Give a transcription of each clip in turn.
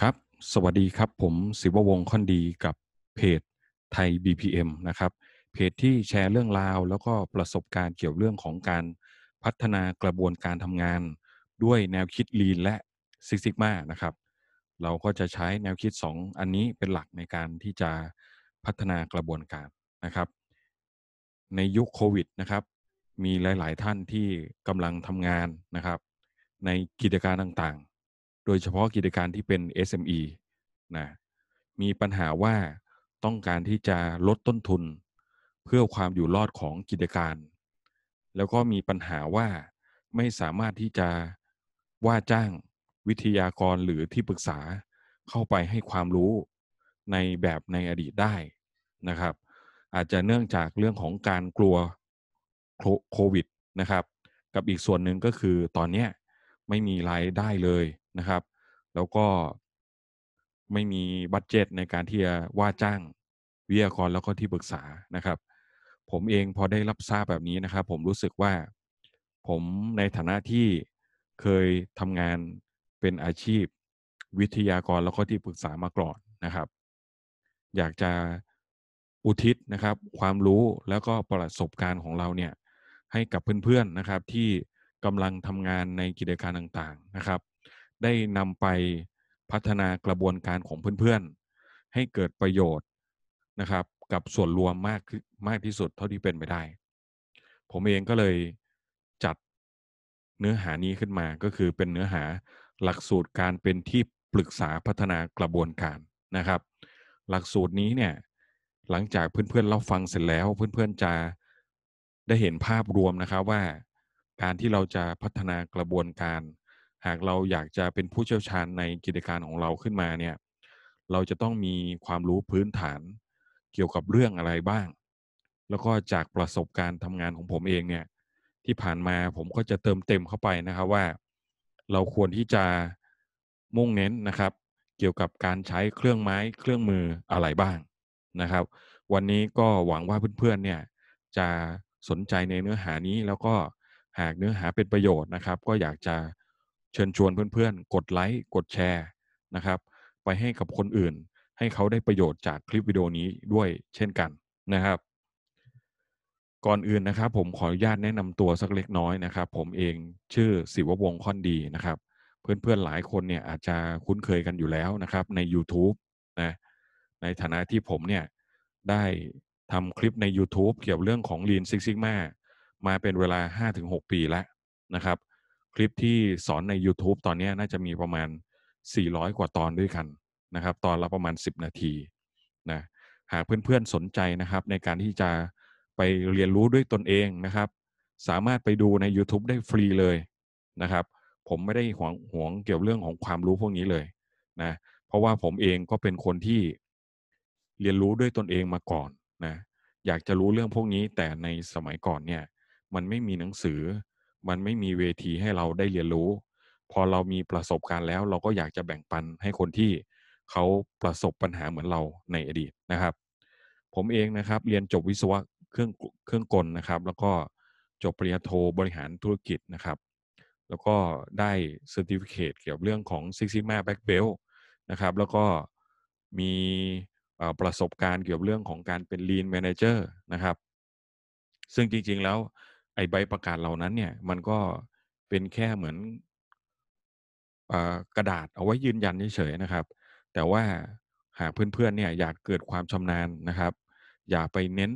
ครับสวัสดีครับผมศิววงศ์ค่อนดีกับเพจไทย BPM นะครับเพจที่แชร์เรื่องราวแล้วก็ประสบการณ์เกี่ยวเรื่องของการพัฒนากระบวนการทำงาน ด้วยแนวคิดลีนและซิกซิกมานะครับเราก็จะใช้แนวคิด 2 อันนี้เป็นหลักในการที่จะพัฒนากระบวนการนะครับ ในยุคโควิดนะครับ มีหลายๆท่านที่กำลังทำงานนะครับ ในกิจการต่างดยเฉพาะกิจการที่เป็น SME นะ มีปัญหาว่าต้องการที่จะลดต้นทุนเพื่อความอยู่รอดของกิจการ แล้วก็มีปัญหาว่าไม่สามารถที่จะว่าจ้างวิทยากรหรือที่ปรึกษาเข้าไปให้ความรู้ในแบบในอดีตได้นะครับ อาจจะเนื่องจากเรื่องของการกลัวโควิดนะครับ กับอีกส่วนหนึ่งก็คือตอนนี้ไม่มีรายได้เลยนะครับ แล้วก็ไม่มีบัตเจตในการที่จะว่าจ้างวิทยากรแล้วก็ที่ปรึกษานะครับ ผมเองพอได้รับทราบแบบนี้นะครับ ผมรู้สึกว่าผมในฐานะที่เคยทำงานเป็นอาชีพวิทยากรแล้วก็ที่ปรึกษามาก่อนนะครับ อยากจะอุทิศนะครับ ความรู้แล้วก็ประสบการณ์ของเราเนี่ยให้กับเพื่อนๆนะครับที่กำลังทำงานในกิจการต่าง ๆนะครับ ได้นำไปพัฒนากระบวนการของเพื่อนๆ ให้เกิดประโยชน์นะครับ กับส่วนรวมมากมากที่สุดเท่าที่เป็นไปได้ ผมเองก็เลยจัดเนื้อหานี้ขึ้นมา ก็คือเป็นเนื้อหาหลักสูตรการเป็นที่ปรึกษาพัฒนากระบวนการนะครับ หลักสูตรนี้เนี่ยหลังจากเพื่อนๆเราฟังเสร็จแล้วเพื่อน ๆจะได้เห็นภาพรวมนะครับว่าการที่เราจะพัฒนากระบวนการ หากเราอยากจะเป็นผู้เชี่ยวชาญในกิจการของเราขึ้นมาเนี่ยเราจะต้องมีความรู้พื้นฐานเกี่ยวกับเรื่องอะไรบ้าง แล้วก็จากประสบการณ์ทำงานของผมเองเนี่ยที่ผ่านมาผมก็จะเติมเต็มเข้าไปนะครับว่าเราควรที่จะมุ่งเน้นนะครับ เกี่ยวกับการใช้เครื่องไม้เครื่องมืออะไรบ้างนะครับ วันนี้ก็หวังว่าเพื่อนๆเนี่ยจะสนใจในเนื้อหานี้แล้วก็หากเนื้อหาเป็นประโยชน์นะครับก็อยากจะเชิญชวนเพื่อนๆ กดไลค์กดแชร์นะครับไปให้กับคนอื่นให้เขาได้ประโยชน์จากคลิปวิดีโอนี้ด้วยเช่นกันนะครับ ก่อนอื่นนะครับ ผมขออนุญาตแนะนำตัวสักเล็กน้อยนะครับ ผมเองชื่อศิววง์ค่อนดีนะครับ เพื่อนๆหลายคนเนี่ยอาจจะคุ้นเคยกันอยู่แล้วนะครับใน YouTube นะในฐานะที่ผมเนี่ยได้ทำคลิปใน YouTube เกี่ยวเรื่องของ Lean Six Sigma มาเป็นเวลา 5-6 ปีแล้วนะครับ คลิปที่สอนใน YouTube ตอนนี้น่าจะมีประมาณ 400 กว่าตอนด้วยกันนะครับ ตอนละประมาณ 10 นาทีนะหากเพื่อนๆสนใจนะครับ ในการที่จะไปเรียนรู้ด้วยตนเองนะครับ สามารถไปดูใน YouTube ได้ฟรีเลยนะครับ ผมไม่ได้หวงหวงเกี่ยวเรื่องของความรู้พวกนี้เลยนะ เพราะว่าผมเองก็เป็นคนที่เรียนรู้ด้วยตนเองมาก่อนนะ อยากจะรู้เรื่องพวกนี้แต่ในสมัยก่อนเนี่ยมันไม่มีหนังสือ มันไม่มีเวทีให้เราได้เรียนรู้ พอเรามีประสบการณ์แล้ว เราก็อยากจะแบ่งปันให้คนที่เขาประสบปัญหาเหมือนเราในอดีตนะครับ ผมเองนะครับ เรียนจบวิศวะเครื่องเครื่องกลนะครับ แล้วก็จบปริญญาโทบริหารธุรกิจนะครับ แล้วก็ได้เซอร์ติฟิเคเกี่ยวกับเรื่องของซิกซิม l แบ็กเบลนะครับ แล้วก็มีประสบการณ์เกี่ยวกับเรื่องของการเป็น Lean Manager นะครับซึ่งจริงๆแล้วอใบประกาศเหล่านั้นเนี่ยมันก็เป็นแค่เหมือน กระดาษเอาไว้ยืนยันเฉยๆนะครับ แต่ว่าหากเพื่อนๆเนี่ย อยากเกิดความชำนาญนะครับ อย่าไปเน้น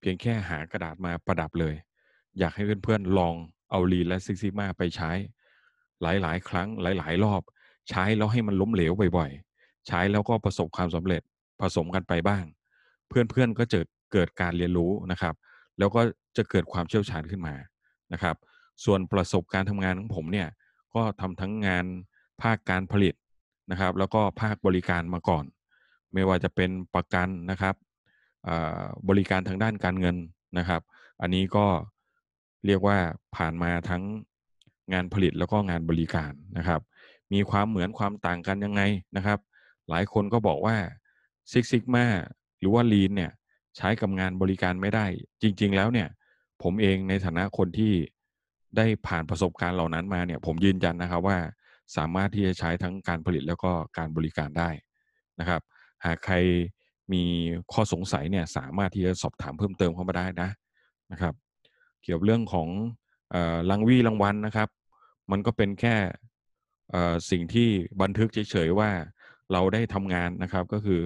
เพียงแค่หากระดาษมาประดับเลย อยากให้เพื่อนๆลองเอาลีและซิกซิมาไปใช้ หลายๆ ครั้งหลายๆ รอบใช้แล้วให้มันล้มเหลวบ่อยๆใช้แล้วก็ประสบความสำเร็จผสมกันไปบ้าง เพื่อนๆ ก็จะเกิดการเรียนรู้นะครับแล้วก็จะเกิดความเชี่ยวชาญขึ้นมานะครับ ส่วนประสบการณ์ทำงานของผมเนี่ย ก็ทำทั้งงานภาคการผลิตนะครับ แล้วก็ภาคบริการมาก่อน ไม่ว่าจะเป็นประกันนะครับบริการทางด้านการเงินนะครับ อันนี้ก็เรียกว่าผ่านมาทั้งงานผลิตแล้วก็งานบริการนะครับ มีความเหมือนความต่างกันยังไงนะครับ หลายคนก็บอกว่าซิกซิกมาหรือว่าลีนเนี่ยใช้กับงานบริการไม่ได้ จริงๆแล้วเนี่ย ผมเองในฐานะคนที่ได้ผ่านประสบการณ์เหล่านั้นมาเนี่ย ผมยืนยันนะครับว่าสามารถที่จะใช้ทั้งการผลิตแล้วก็การบริการได้นะครับ หากใครมีข้อสงสัยเนี่ยสามารถที่จะสอบถามเพิ่มเติมเข้ามาได้นะนะครับ เกี่ยวกับเรื่องของรางวีรางวัลนนะครับ มันก็เป็นแค่สิ่งที่บันทึกเฉยๆ ว่าเราได้ทำงานนะครับ ก็คือ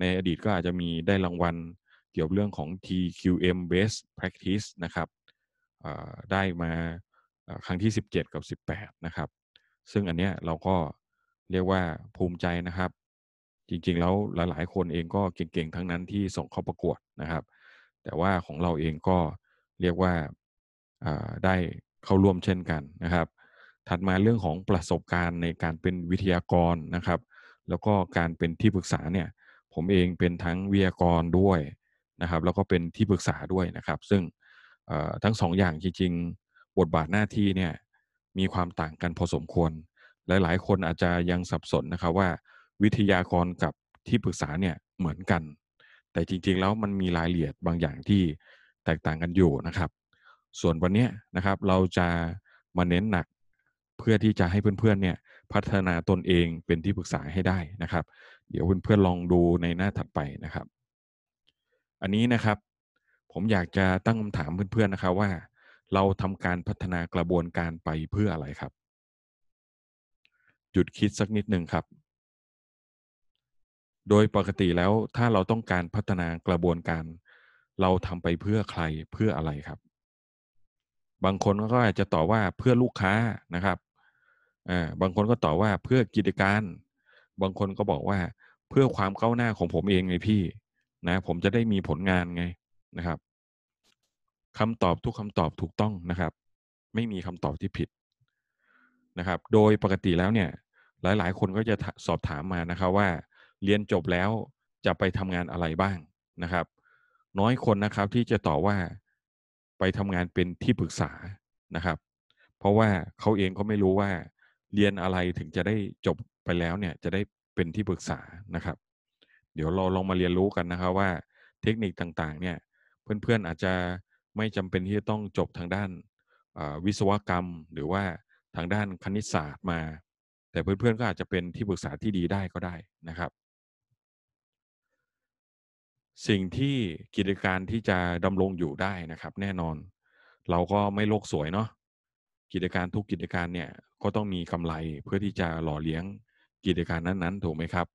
ในอดีตก็อาจจะมีได้รางวัลเกี่ยวเรื่องของ TQM best practice นะครับได้มาครั้งที่ 17 กับ 18 นะครับ ซึ่งอันเนี้ยเราก็เรียกว่าภูมิใจนะครับ จริง ๆ แล้วหลายๆ คนเองก็เก่ง ๆ ทั้งนั้นที่ส่งเข้าประกวดนะครับ แต่ว่าของเราเองก็เรียกว่าได้เข้าร่วมเช่นกันนะครับ ถัดมาเรื่องของประสบการณ์ในการเป็นวิทยากรนะครับ แล้วก็การเป็นที่ปรึกษาเนี่ย ผมเองเป็นทั้งวิทยากรด้วยนะครับแล้วก็เป็นที่ปรึกษาด้วยนะครับ ซึ่งทั้งสองอย่างจริง ๆ บทบาทหน้าที่เนี่ยมีความต่างกันพอสมควรหลายหลายคนอาจจะยังสับสนนะครับว่า วิทยากรกับที่ปรึกษาเนี่ยเหมือนกัน แต่จริงๆแล้วมันมีรายละเอียดบางอย่างที่แตกต่างกันอยู่นะครับ ส่วนวันนี้นะครับเราจะมาเน้นหนักเพื่อที่จะให้เพื่อนๆเนี่ยพัฒนาตนเองเป็นที่ปรึกษาให้ได้นะครับ เดี๋ยวเพื่อนๆลองดูในหน้าถัดไปนะครับอันนี้นะครับ ผมอยากจะตั้งคำถามเพื่อนๆนะครับว่า เราทำการพัฒนากระบวนการไปเพื่ออะไรครับหยุดคิดสักนิดหนึ่งครับ โดยปกติแล้วถ้าเราต้องการพัฒนากระบวนการ เราทำไปเพื่อใครเพื่ออะไรครับ บางคนก็อาจจะตอบว่าเพื่อลูกค้านะครับอ่าบางคนก็ตอบว่าเพื่อกิจการ บางคนก็บอกว่าเพื่อความก้าวหน้าของผมเองไงพี่นะผมจะได้มีผลงานไงนะครับคำตอบทุกคำตอบถูกต้องนะครับ ไม่มีคำตอบที่ผิดนะครับ โดยปกติแล้วเนี่ย หลายๆ คนก็จะสอบถามมานะครับว่าเรียนจบแล้วจะไปทำงานอะไรบ้างนะครับ น้อยคนนะครับที่จะตอบว่าไปทำงานเป็นที่ปรึกษานะครับ เพราะว่าเขาเองก็ไม่รู้ว่าเรียนอะไรถึงจะได้จบไปแล้วเนี่ยจะได้เป็นที่ปรึกษานะครับเดี๋ยวเราลองมาเรียนรู้กันนะครับว่าเทคนิคต่างๆเนี่ยเพื่อนๆอาจจะไม่จำเป็นที่จะต้องจบทางด้านวิศวกรรมหรือว่าทางด้านคณิตศาสตร์มา แต่เพื่อนๆก็อาจจะเป็นที่ปรึกษาที่ดีได้ก็ได้นะครับ สิ่งที่กิจการที่จะดำรงอยู่ได้นะครับ แน่นอน เราก็ไม่โลกสวยเนาะกิจการทุกกิจการเนี่ยก็ต้องมีกำไรเพื่อที่จะหล่อเลี้ยงกิจการนั้นๆถูกไหมครับ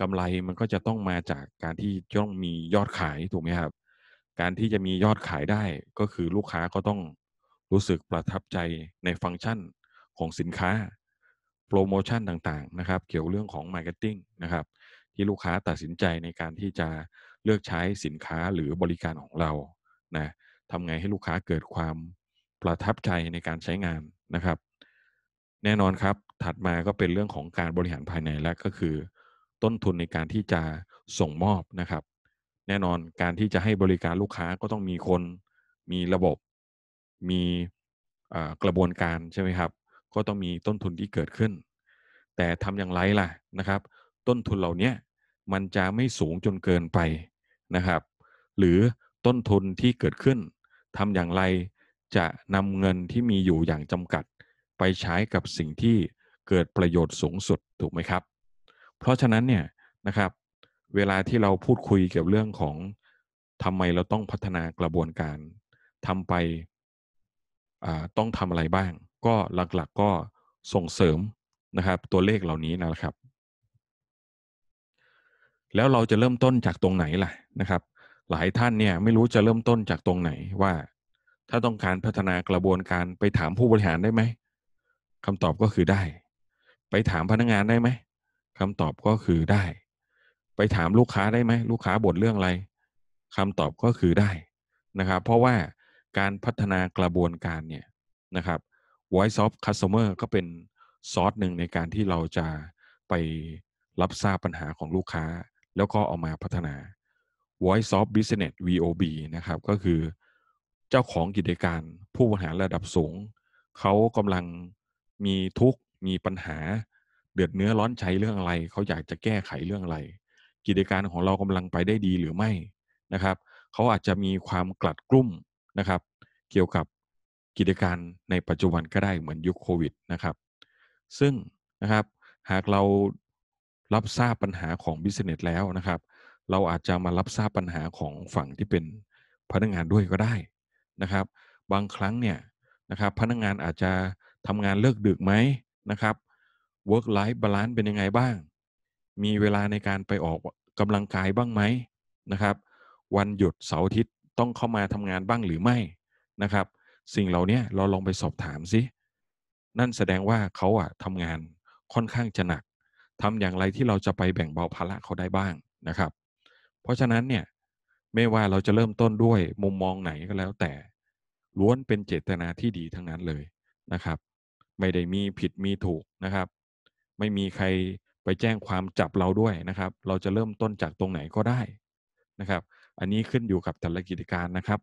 กำไรมันก็จะต้องมาจากการที่ต้องมียอดขายถูกไหมครับ การที่จะมียอดขายได้ ก็คือลูกค้าก็ต้องรู้สึกประทับใจในฟังก์ชันของสินค้าโปรโมชั่นต่างๆนะครับ เกี่ยวเรื่องของมาร์เก็ตติ้งนะครับ ที่ลูกค้าตัดสินใจในการที่จะเลือกใช้สินค้าหรือบริการของเรานะทำไงให้ลูกค้าเกิดความประทับใจในการใช้งานนะครับ แน่นอนครับถัดมาก็เป็นเรื่องของการบริหารภายในและก็คือต้นทุนในการที่จะส่งมอบนะครับ แน่นอนการที่จะให้บริการลูกค้าก็ต้องมีคนมีระบบ มีกระบวนการใช่ไหมครับ ก็ต้องมีต้นทุนที่เกิดขึ้น แต่ทำอย่างไรล่ะนะครับ ต้นทุนเหล่านี้มันจะไม่สูงจนเกินไปนะครับ หรือต้นทุนที่เกิดขึ้นทำอย่างไรจะนำเงินที่มีอยู่อย่างจำกัด ไปใช้กับสิ่งที่เกิดประโยชน์สูงสุดถูกไหมครับเพราะฉะนั้นเนี่ยนะครับ เวลาที่เราพูดคุยเกี่ยวเรื่องของทำไมเราต้องพัฒนากระบวนการทำไปต้องทำอะไรบ้าง ก็หลักๆกก็ส่งเสริมนะครับ ตัวเลขเหล่านี้นะครับ แล้วเราจะเริ่มต้นจากตรงไหนล่ะนะครับ หลายท่านเนี่ยไม่รู้จะเริ่มต้นจากตรงไหนว่า ถ้าต้องการพัฒนากระบวนการไปถามผู้บริหารได้ไหมคำตอบก็คือได้ ไปถามพนักงงานได้ไหมคำตอบก็คือได้ ไปถามลูกค้าได้ไหม ลูกค้าบ่นเรื่องอะไร คำตอบก็คือได้นะครับเพราะว่าการพัฒนากระบวนการเนี่ยนะครับ voice of customer ก็เป็นซอสหนึ่งในการที่เราจะไปรับทราบปัญหาของลูกค้า แล้วก็เอามาพัฒนา voice of business VOB นะครับ ก็คือ เจ้าของกิจการ ผู้บริหารระดับสูง เขากำลังมีทุกมีปัญหาเดือดเนื้อร้อนใจเรื่องอะไร เขาอยากจะแก้ไขเรื่องอะไร กิจการของเรากำลังไปได้ดีหรือไม่นะครับ เขาอาจจะมีความกลัดกลุ้มนะครับ เกี่ยวกับกิจการในปัจจุบันก็ได้เหมือนยุคโควิดนะครับ ซึ่งนะครับ หากเรารับทราบปัญหาของบิสเนสแล้วนะครับ เราอาจจะมารับทราบปัญหาของฝั่งที่เป็นพนักงานด้วยก็ได้นะครับ บางครั้งเนี่ยนะครับ พนักงานอาจจะทำงานเลิกดึกไหมนะครับ work life balance เป็นยังไงบ้าง มีเวลาในการไปออกกำลังกายบ้างไหมนะครับ วันหยุดเสาร์อาทิตย์ ต้องเข้ามาทำงานบ้างหรือไม่นะครับ สิ่งเหล่านี้เราลองไปสอบถามสินั่นแสดงว่าเขาอะทำงานค่อนข้างจะหนัก ทำอย่างไรที่เราจะไปแบ่งเบาภาระเขาได้บ้างนะครับ เพราะฉะนั้นเนี่ยไม่ว่าเราจะเริ่มต้นด้วยมุมมองไหนก็แล้วแต่ ล้วนเป็นเจตนาที่ดีทั้งนั้นเลยนะครับ ไม่ได้มีผิดมีถูกนะครับไม่มีใครไปแจ้งความจับเราด้วยนะครับ เราจะเริ่มต้นจากตรงไหนก็ได้นะครับ อันนี้ขึ้นอยู่กับแต่ละกิจการนะครับ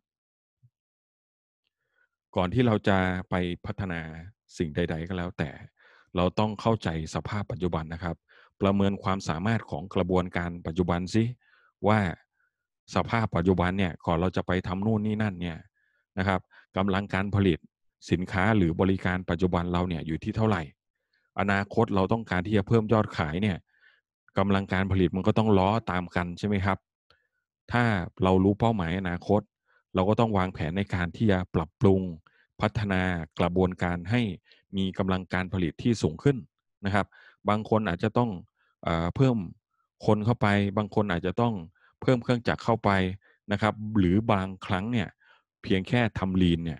ก่อนที่เราจะไปพัฒนาสิ่งใด ๆ ก็แล้วแต่เราต้องเข้าใจสภาพปัจจุบันนะครับ ประเมินความสามารถของกระบวนการปัจจุบันซิ ว่าสภาพปัจจุบันเนี่ย ก่อนเราจะไปทำนู่นนี่นั่นเนี่ยนะครับกำลังการผลิตสินค้า หรือบริการปัจจุบันเราเนี่ยอยู่ที่เท่าไหร่อนาคตเราต้องการที่จะเพิ่มยอดขายเนี่ยกำลังการผลิตมันก็ต้องล้อตามกันใช่ไหมครับ ถ้าเรารู้เป้าหมายอนาคต เราก็ต้องวางแผนในการที่จะปรับปรุงพัฒนากระบวนการให้มีกำลังการผลิตที่สูงขึ้นนะครับ บางคนอาจจะต้องเอเพิ่มคนเข้าไป บางคนอาจจะต้องเพิ่มเครื่องจักรเข้าไปนะครับ หรือบางครั้งเนี่ยเพียงแค่ทำลีนเนี่ย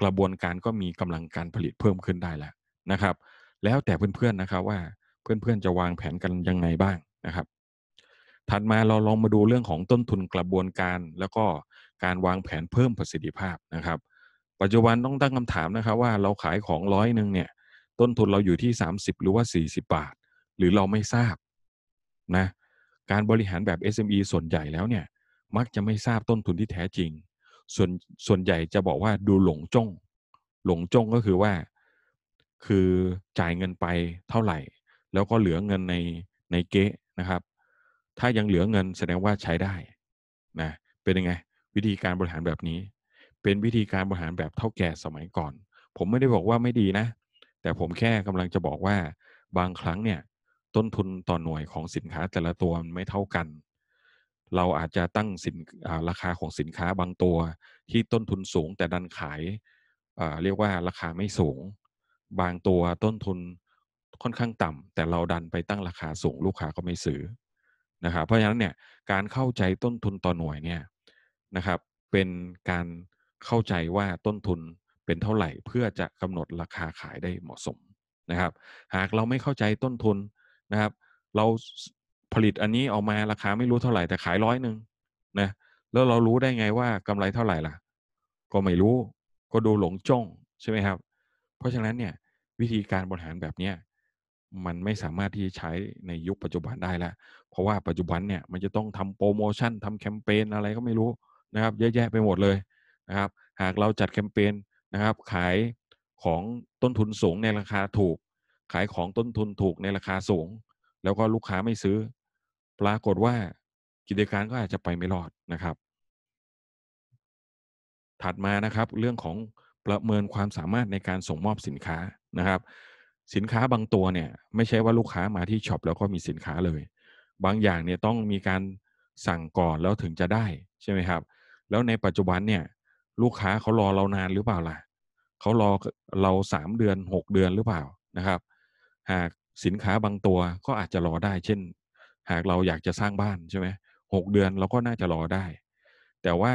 กระบวนการก็มีกำลังการผลิตเพิ่มขึ้นได้แล้วนะครับแล้วแต่เพื่อนๆ นะครับว่าเพื่อนๆ จะวางแผนกันยังไงบ้างนะครับ ถัดมาเราลองมาดูเรื่องของต้นทุนกระบวนการ แล้วก็การวางแผนเพิ่มประสิทธิภาพนะครับ ปัจจุบันต้องตั้งคำถามนะครับว่าเราขายของร้อยหนึ่งเนี่ยต้นทุนเราอยู่ที่ 30 หรือว่า 40 บาท หรือเราไม่ทราบนะการบริหารแบบ SME ส่วนใหญ่แล้วเนี่ยมักจะไม่ทราบต้นทุนที่แท้จริง ส่วนส่วนใหญ่จะบอกว่าดูหลงจ้องหลงจ้องก็คือว่าคือจ่ายเงินไปเท่าไหร่แล้วก็เหลือเงินในในเก๊นะครับ ถ้ายังเหลือเงินแสดงว่าใช้ได้นะเป็นยังไง วิธีการบริหารแบบนี้ เป็นวิธีการบริหารแบบเท่าแก่สมัยก่อน ผมไม่ได้บอกว่าไม่ดีนะ แต่ผมแค่กำลังจะบอกว่า บางครั้งเนี่ยต้นทุนต่อหน่วยของสินค้าแต่ละตัวมันไม่เท่ากัน เราอาจจะตั้งสินราคาของสินค้าบางตัวที่ต้นทุนสูง แต่ดันขายเรียกว่าราคาไม่สูงบางตัวต้นทุนค่อนข้างต่ำ แต่เราดันไปตั้งราคาสูงลูกค้าก็ไม่ซื้อนะครับ เพราะฉะนั้นเนี่ยการเข้าใจต้นทุนต่อหน่วยเนี่ยนะครับ เป็นการเข้าใจว่าต้นทุนเป็นเท่าไหร่เพื่อจะกำหนดราคาขายได้เหมาะสมนะครับ หากเราไม่เข้าใจต้นทุนนะครับ เราผลิตอันนี้ออกมาราคาไม่รู้เท่าไหร่แต่ขายร้อยหนึ่งนะแล้วเรารู้ได้ไงว่ากำไรเท่าไหร่ล่ะก็ไม่รู้ก็ดูหลงจ้องใช่ไหมครับ เพราะฉะนั้นเนี่ยวิธีการบริหารแบบเนี้ยมันไม่สามารถที่จะใช้ในยุคปัจจุบันได้แล้วเพราะว่าปัจจุบันเนี่ยมันจะต้องทำโปรโมชั่นทำแคมเปญอะไรก็ไม่รู้นะครับเยอะแยะไปหมดเลยนะครับ หากเราจัดแคมเปญนะครับ ขายของต้นทุนสูงในราคาถูก ขายของต้นทุนถูกในราคาสูง แล้วก็ลูกค้าไม่ซื้อ ปรากฏว่ากิจการก็อาจจะไปไม่รอดนะครับ ถัดมานะครับ เรื่องของประเมินความสามารถในการส่งมอบสินค้านะครับสินค้าบางตัวเนี่ยไม่ใช่ว่าลูกค้ามาที่ช็อปแล้วก็มีสินค้าเลย บางอย่างเนี่ยต้องมีการสั่งก่อนแล้วถึงจะได้ใช่ไหมครับแล้วในปัจจุบันเนี่ยลูกค้าเขารอเรานานหรือเปล่าล่ะเขารอเราสามเดือนหกเดือนหรือเปล่านะครับ หากสินค้าบางตัวก็อาจจะรอได้ เช่นหากเราอยากจะสร้างบ้านใช่ไหมหกเดือนเราก็น่าจะรอได้ แต่ว่า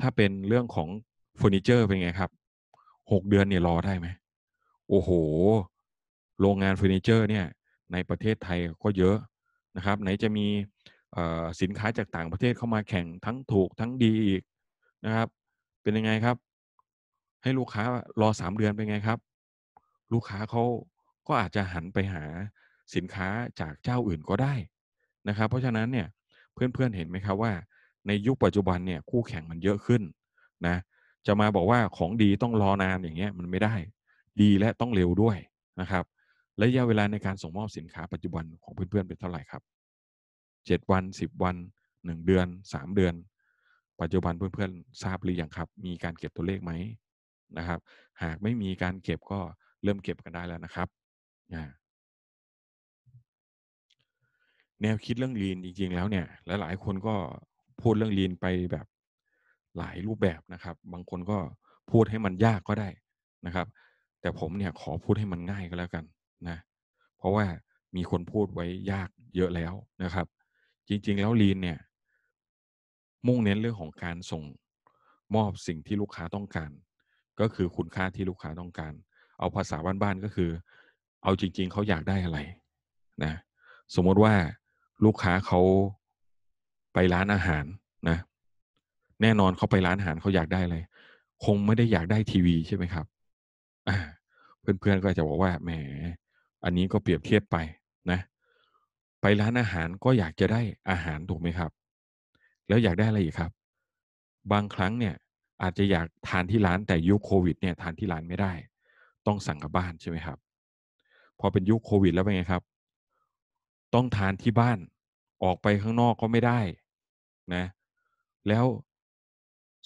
ถ้าเป็นเรื่องของเฟอร์นิเจอร์เป็นไงครับหกเดือนเนี่ยรอได้ไหมโอ้โห โรงงานเฟอร์นิเจอร์ เนี่ยในประเทศไทยก็เยอะนะครับ ไหนจะมีสินค้าจากต่างประเทศเข้ามาแข่งทั้งถูกทั้งดีอีกนะครับ เป็นยังไงครับ ให้ลูกค้ารอสามเดือนเป็นไงครับ ลูกค้าเขาก็อาจจะหันไปหาสินค้าจากเจ้าอื่นก็ได้นะครับ เพราะฉะนั้นเนี่ยเพื่อนๆเห็นไหมครับว่าในยุคปัจจุบันเนี่ยคู่แข่งมันเยอะขึ้นนะ จะมาบอกว่าของดีต้องรอนานอย่างเงี้ยมันไม่ได้ดีและต้องเร็วด้วยนะครับระยะเวลาในการส่งมอบสินค้าปัจจุบันของเพื่อนๆ เป็นเท่าไหร่ครับ7วัน10วัน1เดือน3เดือน ปัจจุบันเพื่อนๆทราบหรือยังครับ มีการเก็บตัวเลขไหมนะครับ หากไม่มีการเก็บก็เริ่มเก็บกันได้แล้วนะครับแนวคิดเรื่องลีนจริงๆแล้วเนี่ยลหลายๆ คนก็พูดเรื่องลีนไปแบบหลายรูปแบบนะครับ บางคนก็พูดให้มันยากก็ได้นะครับแต่ผมเนี่ยขอพูดให้มันง่ายก็แล้วกันนะ เพราะว่ามีคนพูดไว้ยากเยอะแล้วนะครับ จริง ๆแล้วลีนเนี่ย มุ่งเน้นเรื่องของการส่งมอบสิ่งที่ลูกค้าต้องการ ก็คือคุณค่าที่ลูกค้าต้องการเอาภาษาบ้านๆก็คือ เอาจริง ๆเขาอยากได้อะไรนะ สมมติว่าลูกค้าเขาไปร้านอาหารนะ แน่นอนเขาไปร้านอาหารเขาอยากได้อะไรคงไม่ได้อยากได้ทีวีใช่ไหมครับเพื่อนๆก็จะบอกว่าแหม อันนี้ก็เปรียบเทียบไปนะ ไปร้านอาหารก็อยากจะได้อาหารถูกไหมครับ แล้วอยากได้อะไรอีกครับ บางครั้งเนี่ย อาจจะอยากทานที่ร้านแต่ยุคโควิด เนี่ยทานที่ร้านไม่ได้ ต้องสั่งกับบ้านใช่ไหมครับ พอเป็นยุคโควิดแล้วเป็นไงครับ ต้องทานที่บ้าน ออกไปข้างนอกก็ไม่ได้ นะ แล้ว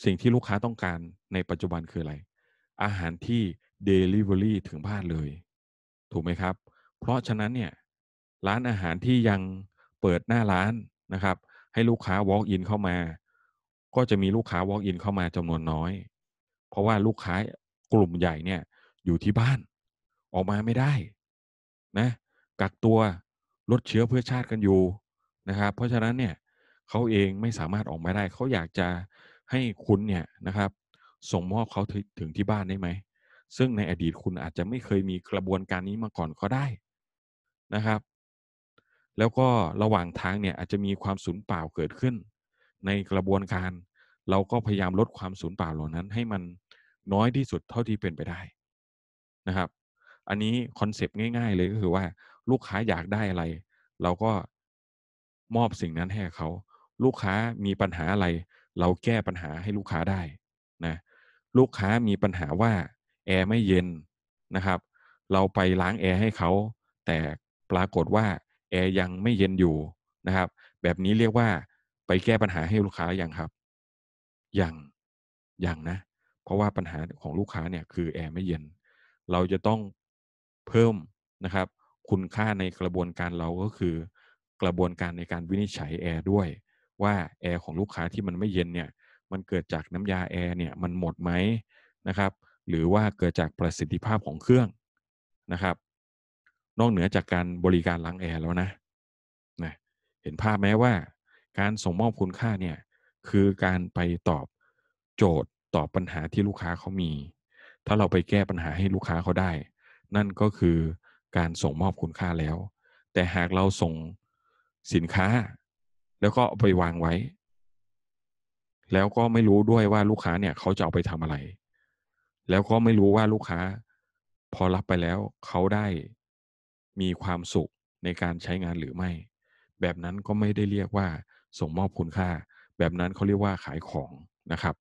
สิ่งที่ลูกค้าต้องการในปัจจุบันคืออะไร อาหารที่ Delivery ถึงบ้านเลย ถูกไหมครับ เพราะฉะนั้นเนี่ย ร้านอาหารที่ยังเปิดหน้าร้านนะครับ ให้ลูกค้า walk in เข้ามา ก็จะมีลูกค้า walk in เข้ามาจำนวนน้อย เพราะว่าลูกค้ากลุ่มใหญ่เนี่ยอยู่ที่บ้าน ออกมาไม่ได้นะ กักตัวลดเชื้อเพื่อชาติกันอยู่นะครับ เพราะฉะนั้นเนี่ยเขาเองไม่สามารถออกมาได้ เขาอยากจะให้คุณเนี่ยนะครับ ส่งมอบเขาถึงที่บ้านได้ไหมซึ่งในอดีตคุณอาจจะไม่เคยมีกระบวนการนี้มาก่อนก็ได้นะครับ แล้วก็ระหว่างทางเนี่ยอาจจะมีความสูญเปล่าเกิดขึ้น ในกระบวนการ เราก็พยายามลดความสูญเปล่าเหล่านั้น ให้มันน้อยที่สุดเท่าที่เป็นไปได้นะครับ อันนี้คอนเซปต์ง่ายๆเลยก็คือว่าลูกค้าอยากได้อะไร เราก็มอบสิ่งนั้นให้เขา ลูกค้ามีปัญหาอะไร เราแก้ปัญหาให้ลูกค้าได้นะ ลูกค้ามีปัญหาว่าแอร์ไม่เย็นนะครับ เราไปล้างแอร์ให้เขา แต่ปรากฏว่าแอร์ยังไม่เย็นอยู่นะครับ แบบนี้เรียกว่าไปแก้ปัญหาให้ลูกค้ายังครับ ยัง ยังนะ เพราะว่าปัญหาของลูกค้าเนี่ยคือแอร์ไม่เย็น เราจะต้องเพิ่มนะครับ คุณค่าในกระบวนการเราก็คือกระบวนการในการวินิจฉัยแอร์ด้วย ว่าแอร์ของลูกค้าที่มันไม่เย็นเนี่ย มันเกิดจากน้ำยาแอร์เนี่ยมันหมดไหมนะครับหรือว่าเกิดจากประสิทธิภาพของเครื่องนะครับ นอกเหนือจากการบริการล้างแอร์แล้วนะนะเห็นภาพไหมว่า การส่งมอบคุณค่าเนี่ย คือการไปตอบโจทย์ ตอบปัญหาที่ลูกค้าเขามี ถ้าเราไปแก้ปัญหาให้ลูกค้าเขาได้ นั่นก็คือการส่งมอบคุณค่าแล้ว แต่หากเราส่งสินค้า แล้วก็ไปวางไว้ แล้วก็ไม่รู้ด้วยว่าลูกค้าเนี่ยเขาจะเอาไปทำอะไรแล้วก็ไม่รู้ว่าลูกค้า พอรับไปแล้วเขาได้มีความสุขในการใช้งานหรือไม่ แบบนั้นก็ไม่ได้เรียกว่า ส่งมอบคุณค่า แบบนั้นเขาเรียกว่าขายของนะครับ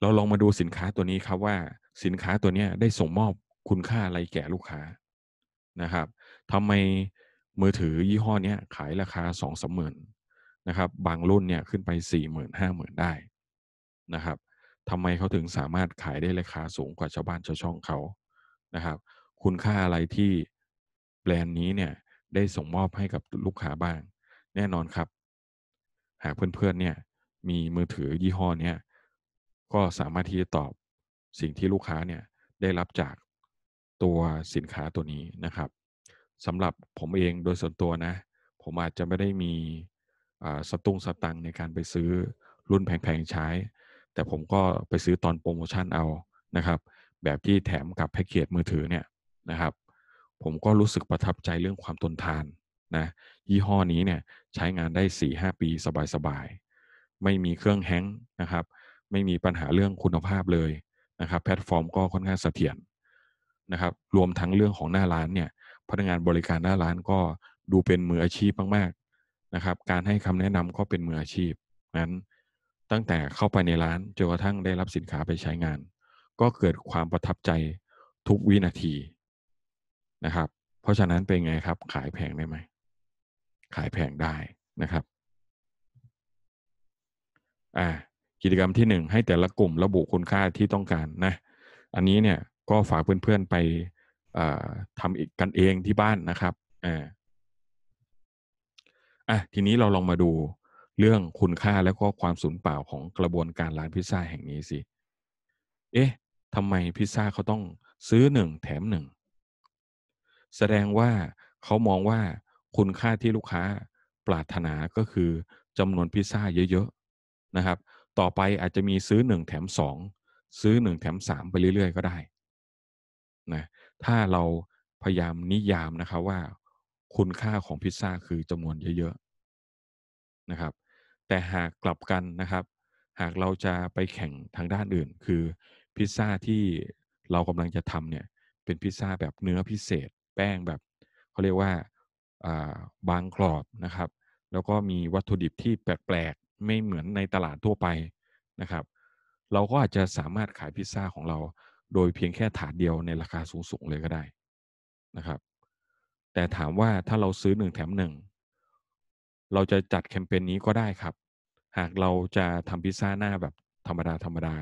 เราลองมาดูสินค้าตัวนี้ครับว่า สินค้าตัวนี้ได้ส่งมอบคุณค่าอะไรแก่ลูกค้านะครับทำไมมือถือยี่ห้อนี้ขายราคาสองสามหมื่นนะครับ บางรุ่นเนี่ยขึ้นไป4ี่หมื่นห้าหมื่นได้นะครับทำไมเขาถึงสามารถขายได้ราคาสูงกว่าชาวบ้านชาวช่องเขานะครับ คุณค่าอะไรที่ แบรนด์นี้เนี่ยได้ส่งมอบให้กับลูกค้าบ้าง แน่นอนครับ หากเพื่อนๆเนี่ยมีมือถือยี่ห้อเนี่ยก็สามารถที่จะตอบสิ่งที่ลูกค้าเนี่ยได้รับจากตัวสินค้าตัวนี้นะครับสำหรับผมเองโดยส่วนตัวนะ ผมอาจจะไม่ได้มีสตุ้งสตังในการไปซื้อรุ่นแพงๆใช้แต่ผมก็ไปซื้อตอนโปรโมชั่นเอานะครับ แบบที่แถมกับแพ็กเกจมือถือเนี่ยนะครับ ผมก็รู้สึกประทับใจเรื่องความทนทานนะยี่ห้อนี้เนี่ยใช้งานได้4หปีสบายๆไม่มีเครื่องแฮงค์นะครับ ไม่มีปัญหาเรื่องคุณภาพเลยนะครับ แพลตฟอร์มก็ค่อนข้างเสถียรนะครับรวมทั้งเรื่องของหน้าร้านเนี่ยพนักงานบริการหน้าร้านก็ดูเป็นมืออาชีพมากๆนะครับ การให้คำแนะนำก็เป็นมืออาชีพนั้นตั้งแต่เข้าไปในร้านจนกระทั่งได้รับสินค้าไปใช้งาน ก็เกิดความประทับใจทุกวินาทีนะครับ เพราะฉะนั้นเป็นไงครับ ขายแพงได้ไหมขายแพงได้นะครับอ่ากิจกรรมที่หนึ่งให้แต่ละกลุ่มระบุคุณค่าที่ต้องการนะ อันนี้เนี่ยก็ฝากเพื่อนๆไปทำอีกกันเองที่บ้านนะครับอ่าอ่ะทีนี้เราลองมาดูเรื่องคุณค่าและก็ความสูญเปล่าของกระบวนการร้านพิซซ่าแห่งนี้สิ เอ๊ะทำไมพิซซ่าเขาต้องซื้อหนึ่งแถมหนึ่ง แสดงว่าเขามองว่าคุณค่าที่ลูกค้าปรารถนาก็คือจำนวนพิซซ่าเยอะๆนะครับ ต่อไปอาจจะมีซื้อหนึ่งแถมสอง ซื้อหนึ่งแถมสามไปเรื่อยๆ ก็ได้ นะ ถ้าเราพยายามนิยามนะครับว่า คุณค่าของพิซซ่าคือจำนวนเยอะๆนะครับแต่หากกลับกันนะครับ หากเราจะไปแข่งทางด้านอื่น คือพิซซ่าที่เรากำลังจะทำเนี่ย เป็นพิซซ่าแบบเนื้อพิเศษ แป้งแบบเขาเรียกว่าบางกรอบนะครับ แล้วก็มีวัตถุดิบที่แปลกๆไม่เหมือนในตลาดทั่วไปนะครับ เราก็อาจจะสามารถขายพิซซ่าของเราโดยเพียงแค่ถาดเดียวในราคาสูงๆเลยก็ได้นะครับ แต่ถามว่าถ้าเราซื้อหนึ่งแถมหนึ่งเราจะจัดแคมเปญนี้ก็ได้ครับ หากเราจะทำพิซซ่าหน้าแบบธรรมดาธรรมดา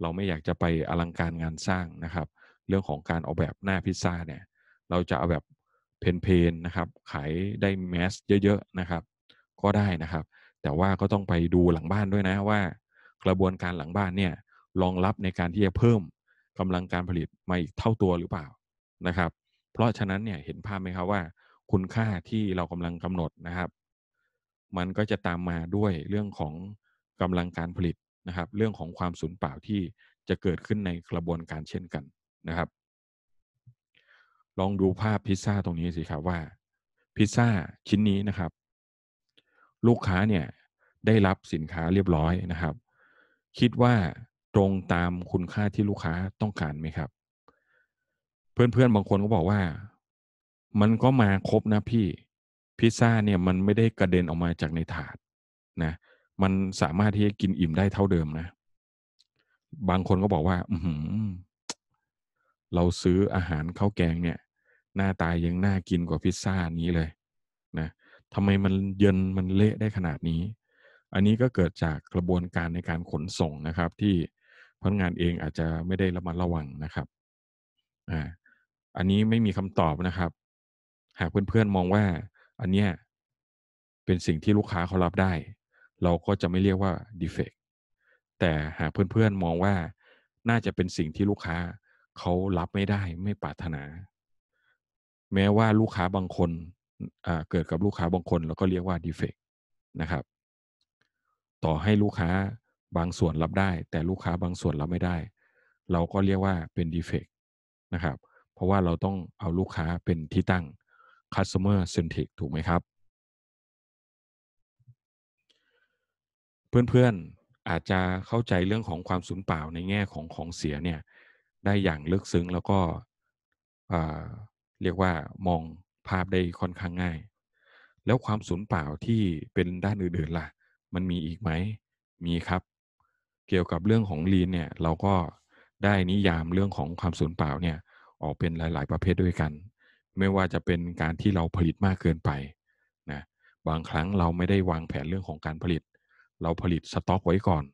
เราไม่อยากจะไปอลังการงานสร้างนะครับ เรื่องของการออกแบบหน้าพิซซ่าเนี่ย เราจะเอาแบบเพนเพนะครับ ขายได้แมสเยอะๆนะครับ ก็ได้นะครับ แต่ว่าก็ต้องไปดูหลังบ้านด้วยนะว่า กระบวนการหลังบ้านเนี่ย รองรับในการที่จะเพิ่มกำลังการผลิตมาอีกเท่าตัวหรือเปล่านะครับ เพราะฉะนั้นเนี่ยเห็นภาพไหมครับว่า คุณค่าที่เรากำลังกำหนดนะครับมันก็จะตามมาด้วยเรื่องของกำลังการผลิตนะครับ เรื่องของความสูญเปล่าที่จะเกิดขึ้นในกระบวนการเช่นกันนะครับ ลองดูภาพพิซซ่าตรงนี้สิครับว่า พิซซ่าชิ้นนี้นะครับ ลูกค้าเนี่ยได้รับสินค้าเรียบร้อยนะครับ คิดว่าตรงตามคุณค่าที่ลูกค้าต้องการไหมครับ เพื่อนๆบางคนก็บอกว่า มันก็มาครบนะพี่พิซซ่าเนี่ย มันไม่ได้กระเด็นออกมาจากในถาดนะ มันสามารถที่จะกินอิ่มได้เท่าเดิมนะ บางคนก็บอกว่าอืเราซื้ออาหารข้าวแกง เนี่ย หน้าตายังน่ากินกว่าพิซซ่านี้เลย นะทำไมมันเย็นมันเละได้ขนาดนี้ อันนี้ก็เกิดจากกระบวนการในการขนส่งนะครับ ที่พนักงานเองอาจจะไม่ได้ระมัดระวังนะครับ อ่า อันนี้ไม่มีคำตอบนะครับ หากเพื่อนๆมองว่าอันเนี้ย เป็นสิ่งที่ลูกค้าเขารับได้ เราก็จะไม่เรียกว่า defect แต่หากเพื่อนๆมองว่า น่าจะเป็นสิ่งที่ลูกค้าเขารับไม่ได้ ไม่ปรารถนา แม้ว่าลูกค้าบางคนเกิดกับลูกค้าบางคนเราก็เรียกว่า defect นะครับต่อให้ลูกค้าบางส่วนรับได้ แต่ลูกค้าบางส่วนรับไม่ได้ เราก็เรียกว่าเป็น defect นะครับ เพราะว่าเราต้องเอาลูกค้าเป็นที่ตั้ง customer centric ถูกไหมครับ เพื่อนๆอาจจะเข้าใจเรื่องของความสูญเปล่าในแง่ของ ของเสียเนี่ยได้อย่างลึกซึ้งแล้วก็เรียกว่ามองภาพได้ค่อนข้างง่าย แล้วความสูญเปล่าที่เป็นด้านอื่นๆล่ะ มันมีอีกไหมมีครับ เกี่ยวกับเรื่องของลีนเนี่ยเราก็ได้นิยามเรื่องของความสูญเปล่าเนี่ยออกเป็นหลาย ๆ ประเภทด้วยกันไม่ว่าจะเป็นการที่เราผลิตมากเกินไปนะบางครั้งเราไม่ได้วางแผนเรื่องของการผลิต เราผลิตสต็อกไว้ก่อน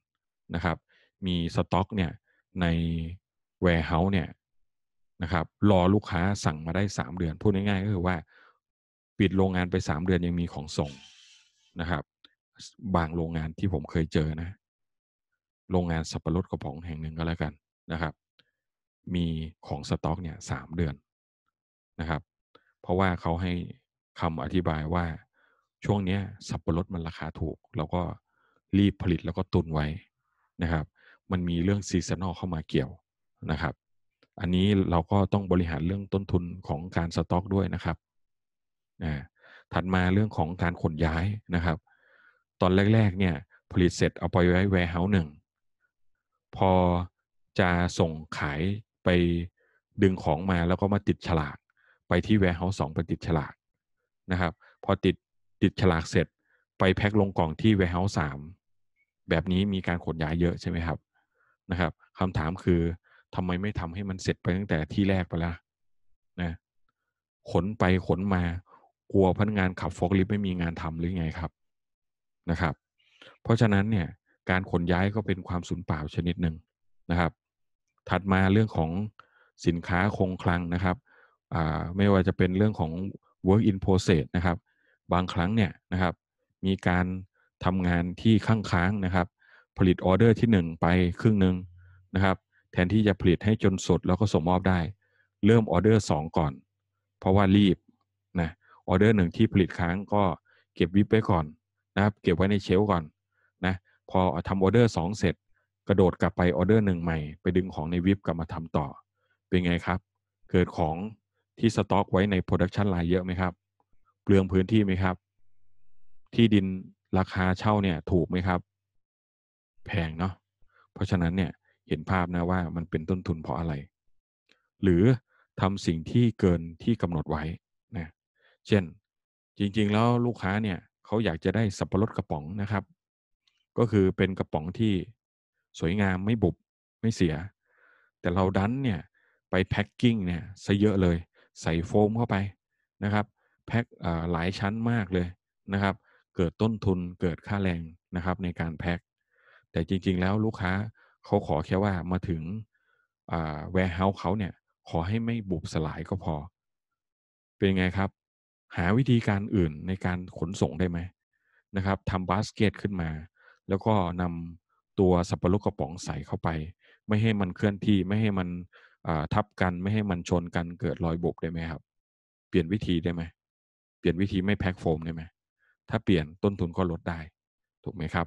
นะครับ มีสต็อก เนี่ยใน w a r e h o u s เนี่ยนะครับรอลูกค้าสั่งมาได้ 3 เดือน พูดง่ายๆก็คือว่า ปิดโรงงานไป 3 เดือนยังมีของส่งนะครับ บางโรงงานที่ผมเคยเจอนะ โรงงานสับปะรดกระป๋องแห่งหนึ่งก็แล้วกันนะครับ มีของสต็อกเนี่ยสเดือนนะครับเพราะว่าเขาให้คำอธิบายว่าช่วงนี้สับปะรดมันราคาถูก แล้วก็รีบผลิตแล้วก็ตุนไว้นะครับ มันมีเรื่องซีซันอลเข้ามาเกี่ยวนะครับ อันนี้เราก็ต้องบริหารเรื่องต้นทุนของการสต็อกด้วยนะครับนะถัดมาเรื่องของการขนย้ายนะครับ ตอนแรกๆเนี่ยผลิตเสร็จเอาไปไว้แวร์เฮาส์หนึ่ง พอจะส่งขายไปดึงของมาแล้วก็มาติดฉลากไปที่ warehouse 2ไปติดฉลากนะครับ พอติดติดฉลากเสร็จไปแพ็คลงกล่องที่ warehouse 3แบบนี้มีการขนย้ายเยอะใช่ไหมครับ นะครับคำถามคือทำไมไม่ทำให้มันเสร็จไปตั้งแต่ที่แรกไปละนะขนไปขนมากลัวพนักงานขับฟอกลิฟไม่มีงานทำหรือไงครับนะครับ เพราะฉะนั้นเนี่ย การขนย้ายก็เป็นความสูญเปล่าชนิดหนึ่งนะครับ ถัดมาเรื่องของสินค้าคงคลังนะครับไม่ว่าจะเป็นเรื่องของ work in process นะครับบางครั้งเนี่ยนะครับมีการทำงานที่ข้างค้างนะครับ ผลิตออเดอร์ที่ 1 ไปครึ่งหนึ่งนะครับ แทนที่จะผลิตให้จนสดแล้วก็ส่งมอบได้ เริ่มออเดอร์ 2 ก่อน เพราะว่ารีบนะออเดอร์หนึ่งที่ผลิตค้างก็เก็บวิบไว้ก่อนนะครับเก็บไว้ในเชลก่อนนะพอทำออเดอร์ 2 เสร็จ กระโดดกลับไปออเดอร์หนึ่งใหม่ ไปดึงของในวิบกลับมาทำต่อ เป็นไงครับ เกิดของที่สต็อกไว้ในโปรดักชันไลน์เยอะไหมครับ เปลืองพื้นที่ไหมครับ ที่ดินราคาเช่าเนี่ยถูกไหมครับ แพงเนาะเพราะฉะนั้นเนี่ยเห็นภาพนะว่ามันเป็นต้นทุนเพราะอะไร หรือทำสิ่งที่เกินที่กำหนดไว้นะเช่นจริงๆแล้วลูกค้าเนี่ย เขาอยากจะได้สับปะรดกระป๋องนะครับ ก็คือเป็นกระป๋องที่สวยงามไม่บุบไม่เสีย แต่เราดันเนี่ยไปแพ็คกิ้งเนี่ยซะเยอะเลยใส่โฟมเข้าไปนะครับแพ็คหลายชั้นมากเลยนะครับเกิดต้นทุนเกิดค่าแรงนะครับในการแพ็คแต่จริงๆแล้วลูกค้าเขาขอแค่ว่ามาถึงแวร์เฮาส์เขาเนี่ยขอให้ไม่บุบสลายก็พอ เป็นไงครับ หาวิธีการอื่นในการขนส่งได้ไหมนะครับทำบาสเกตขึ้นมา แล้วก็นำตัวสับปะรดกระป๋องใส่เข้าไป ไม่ให้มันเคลื่อนที่ไม่ให้มันทับกันไม่ให้มันชนกันเกิดรอยบุบได้ไหมครับ เปลี่ยนวิธีได้ไหมเปลี่ยนวิธีไม่แพ็คโฟมได้ไหมถ้าเปลี่ยนต้นทุนก็ลดได้ ถูกไหมครับ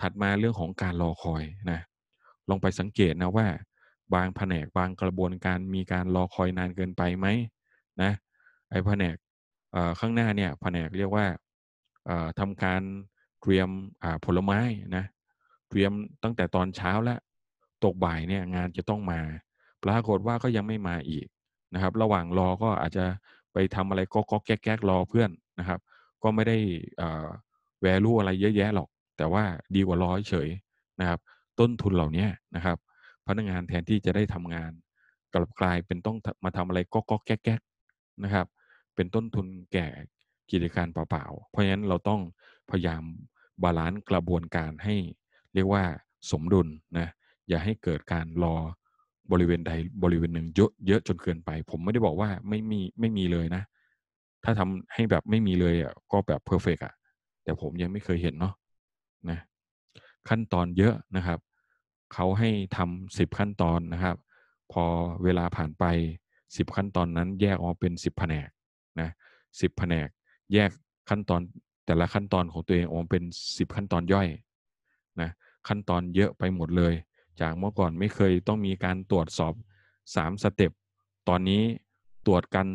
ถัดมาเรื่องของการรอคอยนะลองไปสังเกตนะว่า บางแผนกบางกระบวนการมีการรอคอยนานเกินไปไหมนะไอ้แผนกข้างหน้าเนี่ยแผนกเรียกว่าทำการเตรียมผลไม้นะเตรียมตั้งแต่ตอนเช้าแล้วตกบ่ายเนี่ยงานจะต้องมาปรากฏว่าก็ยังไม่มาอีกนะครับระหว่างรอก็อาจจะไปทำอะไรก็ก็แก๊กแก๊กรอเพื่อนนะครับ ก็ไม่ได้แวลูอะไรเยอะแยะหรอก แต่ว่าดีกว่าร้อยเฉยนะครับต้นทุนเหล่านี้นะครับพนักงานแทนที่จะได้ทำงาน กลับกลายเป็นต้องมาทำอะไรก็ก็แก๊กแก๊กนะครับเป็นต้นทุนแก่กิจการเปล่าๆเพราะฉะนั้นเราต้องพยายามบาลานซ์กระบวนการให้ เรียกว่าสมดุลนะอย่าให้เกิดการรอบริเวณใดบริเวณหนึ่งเยอะเยอะจนเกินไป ผมไม่ได้บอกว่าไม่มีไม่มีเลยนะ ถ้าทำให้แบบไม่มีเลยอ่ะก็แบบเพอร์เฟกอ่ะ แต่ผมยังไม่เคยเห็นเนาะนะ ขั้นตอนเยอะนะครับ เขาให้ทำสิบขั้นตอนนะครับ พอเวลาผ่านไปสิบขั้นตอนนั้นแยกออกเป็นสิบแผนกนะสิบแผนกแยกขั้นตอนแต่ละขั้นตอนของตัวเองออกเป็นสิบขั้นตอนย่อยนะ ขั้นตอนเยอะไปหมดเลยจากเมื่อก่อนไม่เคยต้องมีการตรวจสอบ 3 สเต็ปตอนนี้ตรวจกัน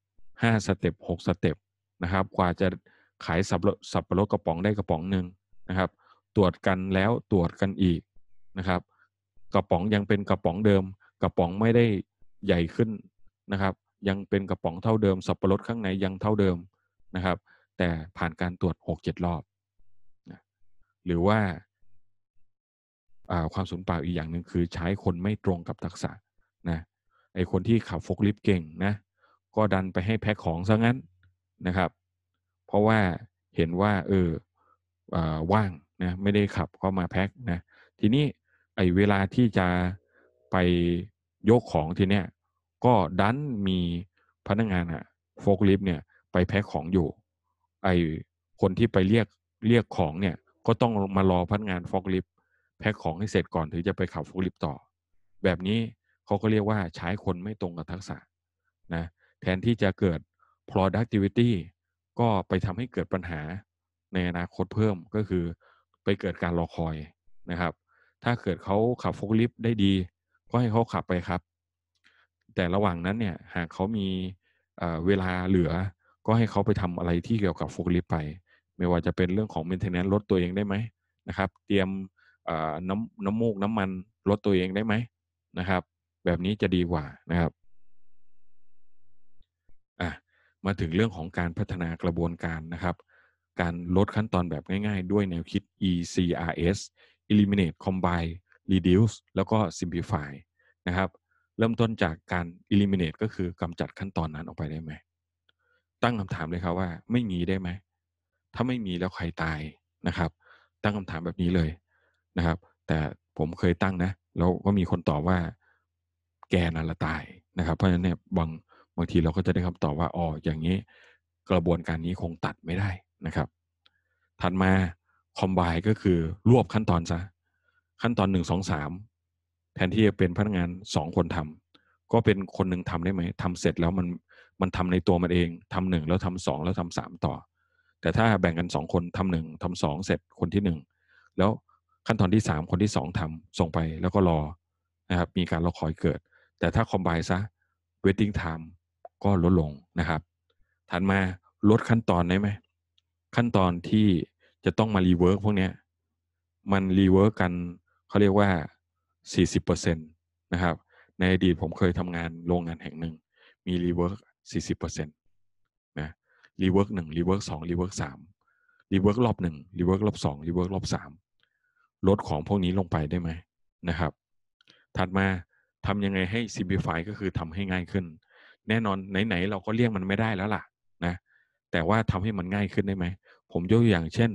5 สเต็ป6สเต็ปนะครับกว่าจะขายสับสับปะรดกระป๋องได้กระป๋องหนึ่งนะครับ ตรวจกันแล้วตรวจกันอีกนะครับ กระป๋องยังเป็นกระป๋องเดิม กระป๋องไม่ได้ใหญ่ขึ้นนะครับ ยังเป็นกระป๋องเท่าเดิม สับปะรดข้างในยังเท่าเดิมนะครับ แต่ผ่านการตรวจ6-7รอบหรือว่าความสูญเปล่าอีกอย่างหนึ่งคือใช้คนไม่ตรงกับทักษะนะไอคนที่ขับฟกลิฟเก่งนะก็ดันไปให้แพ็คของซะงั้นนะครับ เพราะว่าเห็นว่าเอออว่างนะไม่ได้ขับก็มาแพ็คนะทีนี้ไอเวลาที่จะไปยกของทีเนี้ยก็ดันมีพนักงงานอะโฟกลิฟเนี่ยไปแพ็คของอยู่ไอคนที่ไปเรียกเรียกของเนี่ยก็ต้องมารอพนักงานฟกลิฟแพ็คของให้เสร็จก่อนถึงจะไปขับฟูลิปต่อ แบบนี้เขาก็เรียกว่าใช้คนไม่ตรงกับทักษะนะแทนที่จะเกิด productivity ก็ไปทำให้เกิดปัญหาในอนาคตเพิ่มก็คือ ไปเกิดการรอคอยนะครับ ถ้าเกิดเขาขับฟลลิฟได้ดี ก็ให้เขาขับไปครับ แต่ระหว่างนั้นเนี่ยหากเขามีเวลาเหลือ ก็ให้เขาไปทำอะไรที่เกี่ยวกับฟลลิฟไปไม่ว่าจะเป็นเรื่องของ m ม i n t e n a n c e รถตัวเองได้ไหมนะครับเตรียมน้ำน้ำมูกน้ำมันลดตัวเองได้ไหมนะครับ แบบนี้จะดีกว่านะครับอ่ะมาถึงเรื่องของการพัฒนากระบวนการนะครับ การลดขั้นตอนแบบง่ายๆ ด้วยแนวคิด ECRS Eliminate Combine Reduce แล้วก็ Simplify นะครับ เริ่มต้นจากการ eliminate ก็คือกำจัดขั้นตอนนั้นออกไปได้ไหม ตั้งคำถามเลยครับว่าไม่มีได้ไหม ถ้าไม่มีแล้วใครตายนะครับ ตั้งคำถามแบบนี้เลยะครับแต่ผมเคยตั้งนะแล้วก็มีคนตอบว่าแกนั่นละตายนะครับ เพราะฉะนั้นเนี่ยบางบางทีเราก็จะได้คำตอบว่าอ๋ออย่างนี้กระบวนการนี้คงตัดไม่ได้นะครับ ถัดมาคอมไบก็คือรวบขั้นตอน ซะขั้นตอนหนึ่งสองสามแทนที่จะเป็นพนักงานสองคนทำ ก็เป็นคนหนึ่งทำได้ไหมทำเสร็จแล้วมันมันทำในตัวมันเองทำหนึ่งแล้วทำสองแล้วทำสามต่อ แต่ถ้าแบ่งกันสองคนทำหนึ่งทำสองเสร็จคนที่หนึ่งแล้วขั้นตอนที่ 3 คนที่ 2 ทำส่งไปแล้วก็รอนะครับ มีการรอคอยเกิด แต่ถ้าคอมไบซะเวทติ้งไทม์ก็ลดลงนะครับ ถัดมาลดขั้นตอนได้ไหมขั้นตอนที่จะต้องมารีเวิร์กพวกนี้ มันรีเวิร์กกัน เขาเรียกว่า 40%นะครับ ในอดีตผมเคยทำงานโรงงานแห่งหนึ่ง มีรีเวิร์ก40%นะรีเวิร์กหนึ่งรีเวิร์กสองรีเวิร์กสามรีเวิร์กรอบหนึ่งรีเวิร์กรอบสองรีเวิร์กรอบสามลดของพวกนี้ลงไปได้ไหมนะครับ ถัดมาทำยังไงให้ simplify ก็คือทำให้ง่ายขึ้น แน่นอนไหน ๆ เราก็เรียกมันไม่ได้แล้วล่ะนะแต่ว่าทำให้มันง่ายขึ้นได้ไหม ผมยกอย่างเช่น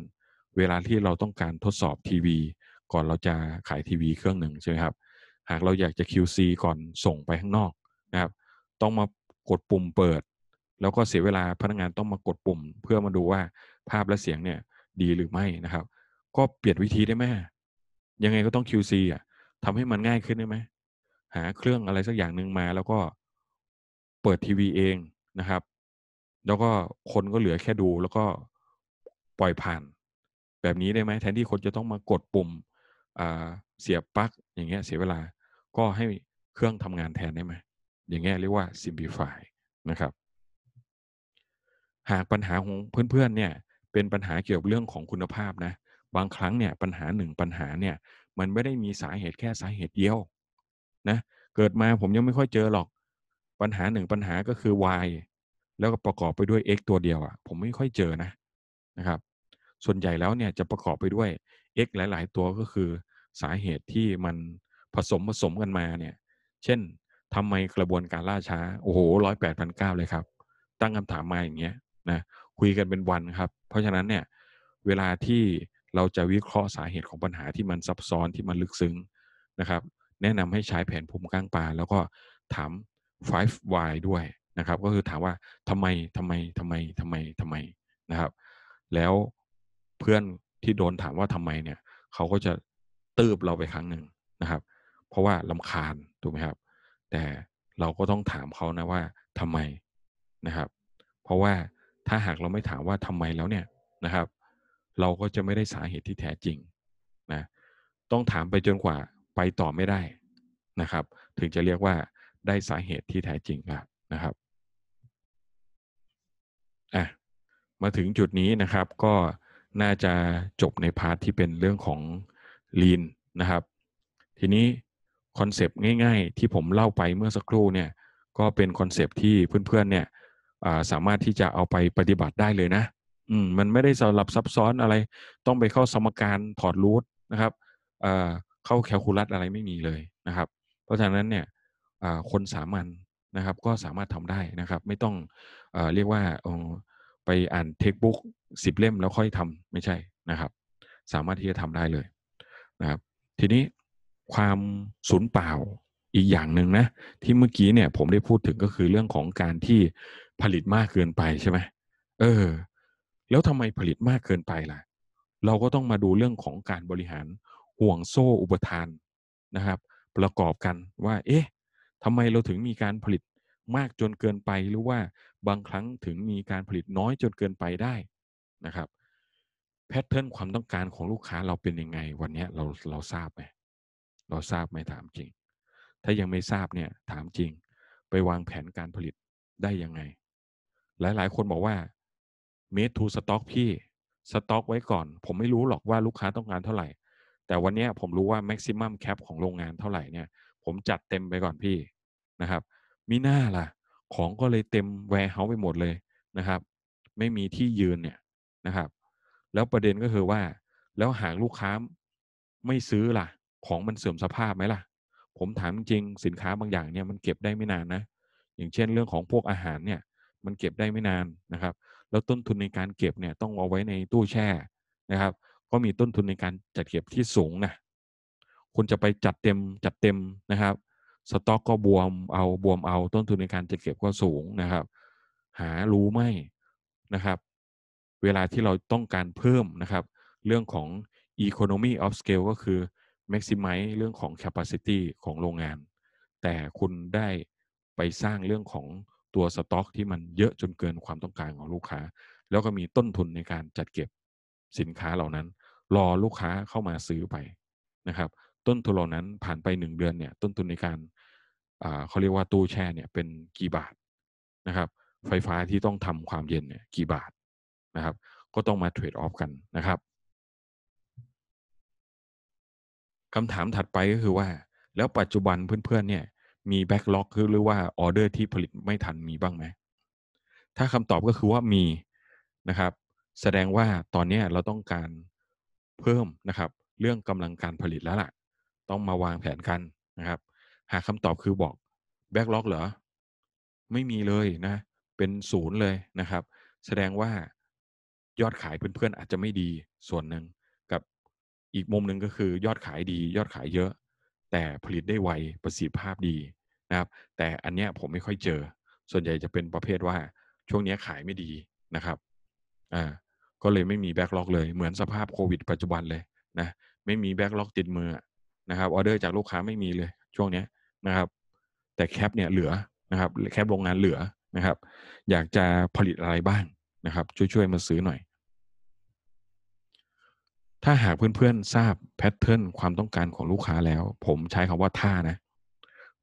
เวลาที่เราต้องการทดสอบทีวีก่อนเราจะขายทีวีเครื่องหนึ่งใช่ไหมครับ หากเราอยากจะ QC ก่อนส่งไปข้างนอกนะครับ ต้องมากดปุ่มเปิด แล้วก็เสียเวลาพนักงานต้องมากดปุ่ม เพื่อมาดูว่าภาพและเสียงเนี่ยดีหรือไม่นะครับ ก็เปลี่ยนวิธีได้ไหมยังไงก็ต้อง QC อ่ะทำให้มันง่ายขึ้นได้ไหมหาเครื่องอะไรสักอย่างหนึ่งมา แล้วก็เปิดทีวีเองนะครับ แล้วก็คนก็เหลือแค่ดูแล้วก็ปล่อยผ่าน แบบนี้ได้ไหมแทนที่คนจะต้องมากดปุ่มเสียบปลั๊กอย่างเงี้ยเสียเวลา ก็ให้เครื่องทำงานแทนได้ไหม อย่างเงี้ยเรียกว่า simplify นะครับ หากปัญหาของเพื่อน ๆเนี่ยเป็นปัญหาเกี่ยวกับเรื่องของคุณภาพนะบางครั้งเนี่ยปัญหาหนึ่งปัญหาเนี่ย มันไม่ได้มีสาเหตุแค่สาเหตุเดียวนะ เกิดมาผมยังไม่ค่อยเจอหรอก ปัญหาหนึ่งปัญหาก็คือ y แล้วก็ประกอบไปด้วย x ตัวเดียวอะ่ะผมไม่ค่อยเจอนะนะครับ ส่วนใหญ่แล้วเนี่ยจะประกอบไปด้วย x หลาย ๆ ตัวก็คือ สาเหตุที่มันผสมผสมกันมาเนี่ย เช่นทำไมกระบวนการล่าช้าโอ้โหร้อยแปดพันเก้าเลยครับ ตั้งคำถามมาอย่างเงี้ยนะคุยกันเป็นวันครับ เพราะฉะนั้นเนี่ย เวลาที่เราจะวิเคราะห์สาเหตุของปัญหาที่มันซับซ้อนที่มันลึกซึ้งนะครับ แนะนำให้ใช้แผนภูมิข้างปลาแล้วก็ถาม five why ด้วยนะครับ ก็คือถามว่าทำไมทำไมทำไมทำไมทำไมนะครับ แล้วเพื่อนที่โดนถามว่าทำไมเนี่ย เขาก็จะตืบเราไปครั้งหนึ่งนะครับ เพราะว่าลาคาญถูกไหมครับ แต่เราก็ต้องถามเขานะว่าทำไมนะครับ เพราะว่าถ้าหากเราไม่ถามว่าทำไมแล้วเนี่ยนะครับเราก็จะไม่ได้สาเหตุที่แท้จริงนะต้องถามไปจนกว่าไปต่อไม่ได้นะครับ ถึงจะเรียกว่าได้สาเหตุที่แท้จริงแล้วนะครับอ่ะมาถึงจุดนี้นะครับ ก็น่าจะจบในพาร์ทที่เป็นเรื่องของลีนนะครับ ทีนี้คอนเซปต์ง่าย ๆ ที่ผมเล่าไปเมื่อสักครู่ เนี่ย ก็เป็นคอนเซปต์ที่เพื่อนๆเนี่ยสามารถที่จะเอาไปปฏิบัติได้เลยนะอืมมันไม่ได้สลับซับซ้อนอะไร ต้องไปเข้าสมการถอดรูทนะครับเอ่อเข้าแคลคูลัสอะไรไม่มีเลยนะครับ เพราะฉะนั้นเนี่ยคนสามัญนะครับก็สามารถทำได้นะครับ ไม่ต้องเอเรียกว่าไปอ่านเทคบุ๊กสิบเล่มแล้วค่อยทำไม่ใช่นะครับ สามารถที่จะทำได้เลยนะครับ ทีนี้ความสูญเปล่าอีกอย่างหนึ่งนะ ที่เมื่อกี้เนี่ย ผมได้พูดถึงก็คือเรื่องของการที่ผลิตมากเกินไปใช่ไหมเออแล้วทำไมผลิตมากเกินไปล่ะ เราก็ต้องมาดูเรื่องของการบริหารห่วงโซ่อุปทานนะครับ ประกอบกันว่า เอ๊ะทำไมเราถึงมีการผลิตมากจนเกินไปหรือว่าบางครั้งถึงมีการผลิตน้อยจนเกินไปได้นะครับ แพทเทิร์นความต้องการของลูกค้าเราเป็นยังไง วันนี้เราเราทราบไหมเราทราบไหมถามจริง ถ้ายังไม่ทราบเนี่ย ถามจริง ไปวางแผนการผลิตได้ยังไง หลายๆคนบอกว่าเมททูสต็อกพี่สต็อกไว้ก่อน ผมไม่รู้หรอกว่าลูกค้าต้องการเท่าไหร่ แต่วันนี้ผมรู้ว่าแม็กซิมัมแคปของโรงงานเท่าไหร่เนี่ย ผมจัดเต็มไปก่อนพี่นะครับ มีหน้าล่ะ ของก็เลยเต็มแวร์เฮาส์ไปหมดเลยนะครับไม่มีที่ยืนเนี่ยนะครับ แล้วประเด็นก็คือว่า แล้วหากลูกค้าไม่ซื้อล่ะ ของมันเสื่อมสภาพไหมล่ะ ผมถามจริงสินค้าบางอย่างเนี่ยมันเก็บได้ไม่นานนะอย่างเช่นเรื่องของพวกอาหารเนี่ยมันเก็บได้ไม่นานนะครับ แล้วต้นทุนในการเก็บเนี่ยต้องเอาไว้ในตู้แช่นะครับ ก็มีต้นทุนในการจัดเก็บที่สูงนะ คุณจะไปจัดเต็มจัดเต็มนะครับ สต็อกก็บวมเอาบวมเอาต้นทุนในการจัดเก็บก็สูงนะครับ หารู้ไม่นะครับ เวลาที่เราต้องการเพิ่มนะครับ เรื่องของ economy of scale ก็คือ maximize เรื่องของ capacity ของโรงงาน แต่คุณได้ไปสร้างเรื่องของตัวสต็อกที่มันเยอะจนเกินความต้องการของลูกค้า แล้วก็มีต้นทุนในการจัดเก็บสินค้าเหล่านั้น รอลูกค้าเข้ามาซื้อไปนะครับ ต้นทุนเหล่านั้นผ่านไป 1 เดือนเนี่ยต้นทุนในการเขาเรียกว่าตู้แช่เนี่ยเป็นกี่บาทนะครับ ไฟฟ้าที่ต้องทำความเย็นเนี่ยกี่บาทนะครับ ก็ต้องมาเทรดออฟกันนะครับคำถามถัดไปก็คือว่าแล้วปัจจุบันเพื่อนๆเนี่ยมีแบ็กล็อกคือหรือว่าออเดอร์ที่ผลิตไม่ทันมีบ้างไหม ถ้าคำตอบก็คือว่ามีนะครับ แสดงว่าตอนนี้เราต้องการเพิ่มนะครับ เรื่องกำลังการผลิตแล้วล่ะ ต้องมาวางแผนกันนะครับ หาคำตอบคือบอกแบ็กล็อกเหรอ ไม่มีเลยนะ เป็นศูนย์เลยนะครับ แสดงว่ายอดขายเพื่อนๆอาจจะไม่ดีส่วนหนึ่งกับอีกมุมหนึ่งก็คือยอดขายดียอดขายเยอะแต่ผลิตได้ไวประสิทธิภาพดีนะครับ แต่อันเนี้ยผมไม่ค่อยเจอส่วนใหญ่จะเป็นประเภทว่าช่วงนี้ขายไม่ดีนะครับอ่าก็เลยไม่มีแบ็กล็อก เลยเหมือนสภาพโควิด ปัจจุบันเลยนะไม่มีแบ็กล็อกติดมือนะครับออเดอร์จากลูกค้าไม่มีเลย ช่วงนี้นะครับ แต่แคปเนี่ยเหลือนะครับแคปโรงงานเหลือนะครับ อยากจะผลิตอะไรบ้างนะครับ ช่วยๆมาซื้อหน่อยถ้าหากเพื่อนๆทราบแพทเทิร์นความต้องการของลูกค้าแล้ว ผมใช้คำว่าท่านะ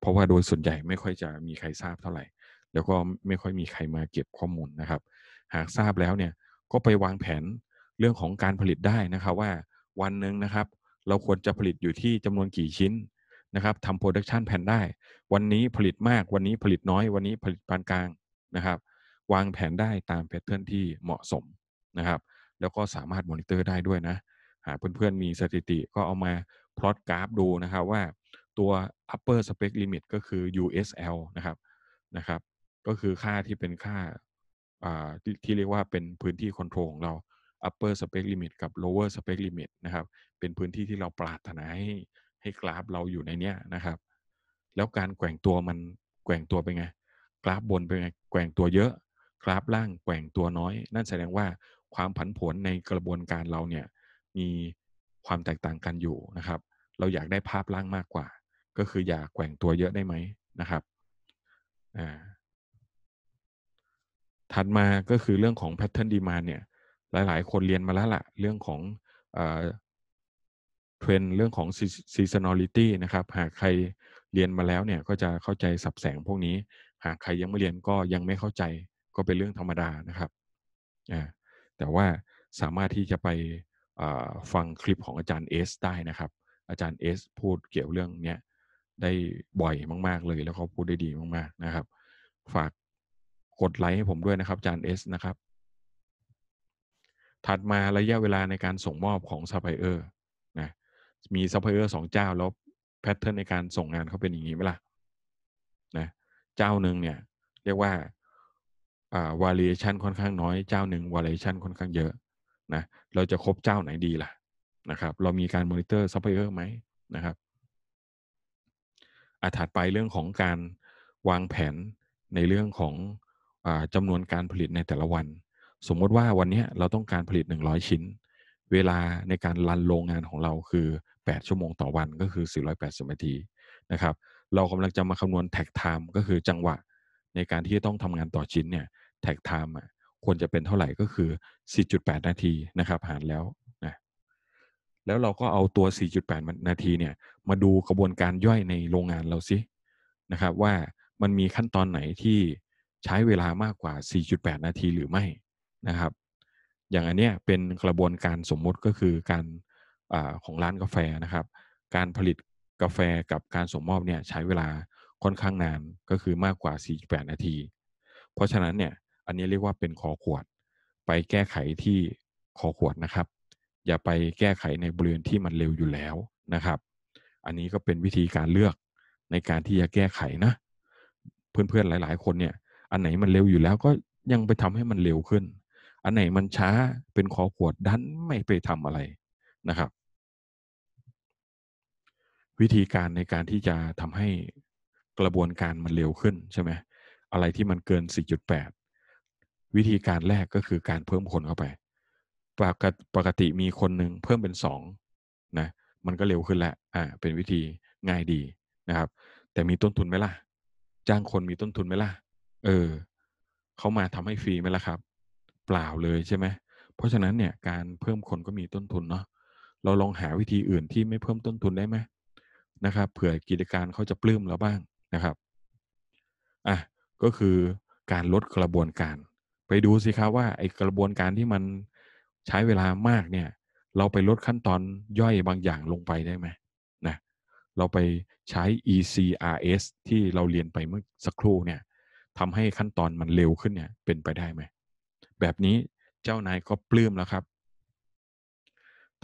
เพราะว่าโดยส่วนใหญ่ไม่ค่อยจะมีใครทราบเท่าไหร่ แล้วก็ไม่ค่อยมีใครมาเก็บข้อมูลนะครับ หากทราบแล้วเนี่ย ก็ไปวางแผนเรื่องของการผลิตได้นะครับ ว่าวันหนึ่งนะครับ เราควรจะผลิตอยู่ที่จำนวนกี่ชิ้นนะครับทำโปรดักชันแผนได้ วันนี้ผลิตมาก วันนี้ผลิตน้อยวันนี้ผลิตปานกลางนะครับ วางแผนได้ตามแพทเทิร์นที่เหมาะสมนะครับ แล้วก็สามารถมอนิเตอร์ได้ด้วยนะหากเพื่อน ๆ มีสถิติก็เอามาพลอตกราฟดูนะครับว่าตัว upper spec limit ก็คือ USL นะครับนะครับ ก็คือค่าที่เป็นค่าทที่เรียกว่าเป็นพื้นที่คอนโทรลของเรา upper spec limit กับ lower spec limit นะครับ เป็นพื้นที่ที่เราปรารถนาให้ให้กราฟเราอยู่ในเนี้ยนะครับ แล้วการแกว่งตัวมันแกว่งตัวเป็นไงกราฟบนเป็นไงแกว่งตัวเยอะกราฟล่างแกว่งตัวน้อย นั่นแสดงว่าความผันผวนในกระบวนการเราเนี่ยมีความแตกต่างกันอยู่นะครับ เราอยากได้ภาพล่างมากกว่า ก็คืออยากแกว่งตัวเยอะได้ไหมนะครับ อ่า ถัดมาก็คือเรื่องของพทเทิร์นดีม n นเนี่ย หลาย ๆ คนเรียนมาแล้วละเรื่องของเทรนเรื่องของซีซันอลิตี้นะครับ หากใครเรียนมาแล้วเนี่ยก็จะเข้าใจสับแสงพวกนี้ หากใครยังไม่เรียนก็ยังไม่เข้าใจก็เป็นเรื่องธรรมดานะครับแต่ว่าสามารถที่จะไปฟังคลิปของอาจารย์เอสได้นะครับ อาจารย์เอสพูดเกี่ยวเรื่องเนี้ยได้บ่อยมากๆ เลย แล้วเขาพูดได้ดีมากๆนะครับ ฝากกดไลค์ให้ผมด้วยนะครับ อาจารย์เอสนะครับ ถัดมาระยะเวลาในการส่งมอบของซัพพลายเออร์นะ มีซัพพลายเออร์สองเจ้า แล้วแพทเทิร์นในการส่งงานเขาเป็นอย่างนี้ไหมล่ะนะ เจ้าหนึ่งเนี่ย เรียกว่า v าเลเ t ชันค่อนข้างน้อย เจ้าหนึ่งวาเลชันค่อนข้างเยอะนะเราจะคบเจ้าไหนดีล่ะนะครับเรามีการมอนิเตอร์ซัพพลายเออร์ไหมนะครับอาถัดไปเรื่องของการวางแผนในเรื่องของอจำนวนการผลิตในแต่ละวัน สมมติว่าวันนี้เราต้องการผลิต 100 ชิ้น เวลาในการรันโรงงานของเราคือ 8 ชั่วโมงต่อวันก็คือ480นาทีนะครับเรากำลังจะมาคำนวณแท็กไทม์ก็คือจังหวะในการที่จะต้องทำงานต่อชิ้นเนี่ยแท็กไทม์ควรจะเป็นเท่าไหร่ก็คือ 4.8 นาทีนะครับ หารแล้วนะแล้วเราก็เอาตัว 4.8 นาทีเนี่ย มาดูกระบวนการย่อยในโรงงานเราสินะครับ ว่ามันมีขั้นตอนไหนที่ใช้เวลามากกว่า 4.8 นาทีหรือไม่นะครับ อย่างอันเนี้ยเป็นกระบวนการสมมุติก็คือการอของร้านกาแฟนะครับ การผลิตกาแฟกับการส่งมอบเนี่ยใช้เวลาค่อนข้างนานก็คือมากกว่า 48 นาที เพราะฉะนั้นเนี่ยอันนี้เรียกว่าเป็นคอขวด ไปแก้ไขที่คอขวดนะครับ อย่าไปแก้ไขในบริเวณที่มันเร็วอยู่แล้วนะครับ อันนี้ก็เป็นวิธีการเลือกในการที่จะแก้ไขนะ เพื่อนๆหลายๆคนเนี่ย อันไหนมันเร็วอยู่แล้วก็ยังไปทำให้มันเร็วขึ้น อันไหนมันช้าเป็นคอขวดดันไม่ไปทำอะไรนะครับ วิธีการในการที่จะทำให้กระบวนการมันเร็วขึ้นใช่ไหมอะไรที่มันเกิน4.8วิธีการแรกก็คือการเพิ่มคนเข้าไปปกติปกติมีคนหนึ่งเพิ่มเป็นสองนะ มันก็เร็วขึ้นแหละ อ่า เป็นวิธีง่ายดีนะครับ แต่มีต้นทุนไหมล่ะ จ้างคนมีต้นทุนไหมล่ะ เออ เขามาทำให้ฟรีไหมล่ะครับ เปล่าเลยใช่ไหมเพราะฉะนั้นเนี่ย การเพิ่มคนก็มีต้นทุนเนาะ เราลองหาวิธีอื่นที่ไม่เพิ่มต้นทุนได้ไหมนะครับ เผื่อกิจการเขาจะปลื้มเราบ้างนะครับ อ่ะ ก็คือการลดกระบวนการไปดูสิครับว่าไอ้กระบวนการที่มันใช้เวลามากเนี่ย เราไปลดขั้นตอนย่อยบางอย่างลงไปได้ไหมนะเราไปใช้ ECRS ที่เราเรียนไปเมื่อสักครู่เนี่ยทำให้ขั้นตอนมันเร็วขึ้นเนี่ยเป็นไปได้ไหม แบบนี้เจ้านายก็ปลื้มแล้วครับ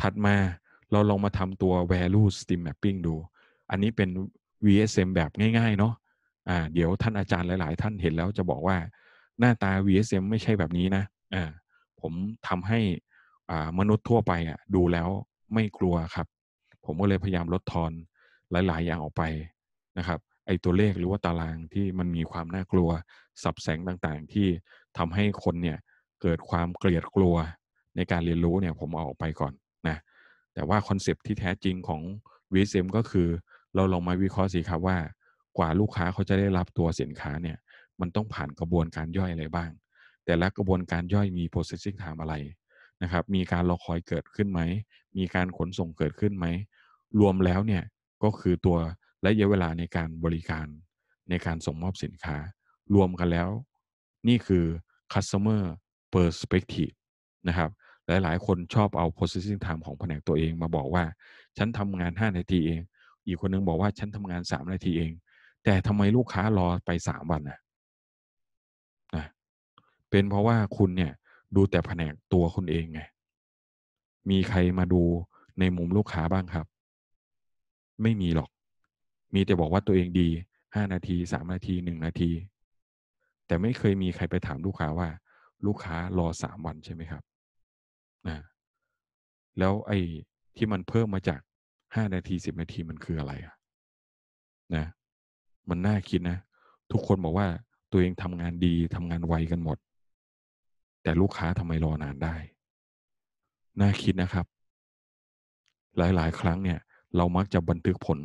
ถัดมาเราลองมาทำตัว value steam mapping ดู อันนี้เป็น VSM แบบง่ายๆเนาะอ่าเดี๋ยวท่านอาจารย์หลายๆท่านเห็นแล้วจะบอกว่าหน้าตา VSM ไม่ใช่แบบนี้นะ อ่า ผมทำให้อ่ามนุษย์ทั่วไปอ่ะดูแล้วไม่กลัวครับ ผมก็เลยพยายามลดทอนหลาย ๆ อย่างออกไปนะครับไอตัวเลขหรือว่าตารางที่มันมีความน่ากลัวสับแสงต่างๆที่ทำให้คนเนี่ยเกิดความเกลียดกลัวในการเรียนรู้เนี่ย ผมเอาออกไปก่อนนะแต่ว่าคอนเซปที่แท้จริงของ VSM ก็คือเราลองมาวิเคราะห์สิครับว่า กว่าลูกค้าเขาจะได้รับตัวสินค้าเนี่ยมันต้องผ่านกระบวนการย่อยอะไรบ้าง แต่ละกระบวนการย่อยมี processing time อะไรนะครับ มีการรอคอยเกิดขึ้นไหม มีการขนส่งเกิดขึ้นไหม รวมแล้วเนี่ยก็คือตัวระยะเวลาในการบริการในการส่งมอบสินค้า รวมกันแล้ว นี่คือ customer perspective นะครับ หลายหลายคนชอบเอา processing time ของแผนกตัวเองมาบอกว่า ฉันทำงาน 5 นาทีเอง อีกคนนึงบอกว่าฉันทำงาน3นาทีเอง แต่ทำไมลูกค้ารอไป 3 วัน่ะเป็นเพราะว่าคุณเนี่ย ดูแต่แผนกตัวคุณเองไงมีใครมาดูในมุมลูกค้าบ้างครับ ไม่มีหรอก มีแต่บอกว่าตัวเองดีห้านาทีสามนาทีหนึ่งนาที แต่ไม่เคยมีใครไปถามลูกค้าว่า ลูกค้ารอสามวันใช่ไหมครับนะแล้วไอ้ที่มันเพิ่มมาจากห้านาทีสิบนาทีมันคืออะไรอะนะ มันน่าคิดนะ ทุกคนบอกว่าตัวเองทำงานดีทำงานไว กันหมดแต่ลูกค้าทำไมรอนานได้ น่าคิดนะครับ หลาย ๆ ครั้งเนี่ย เรามักจะบันทึกผล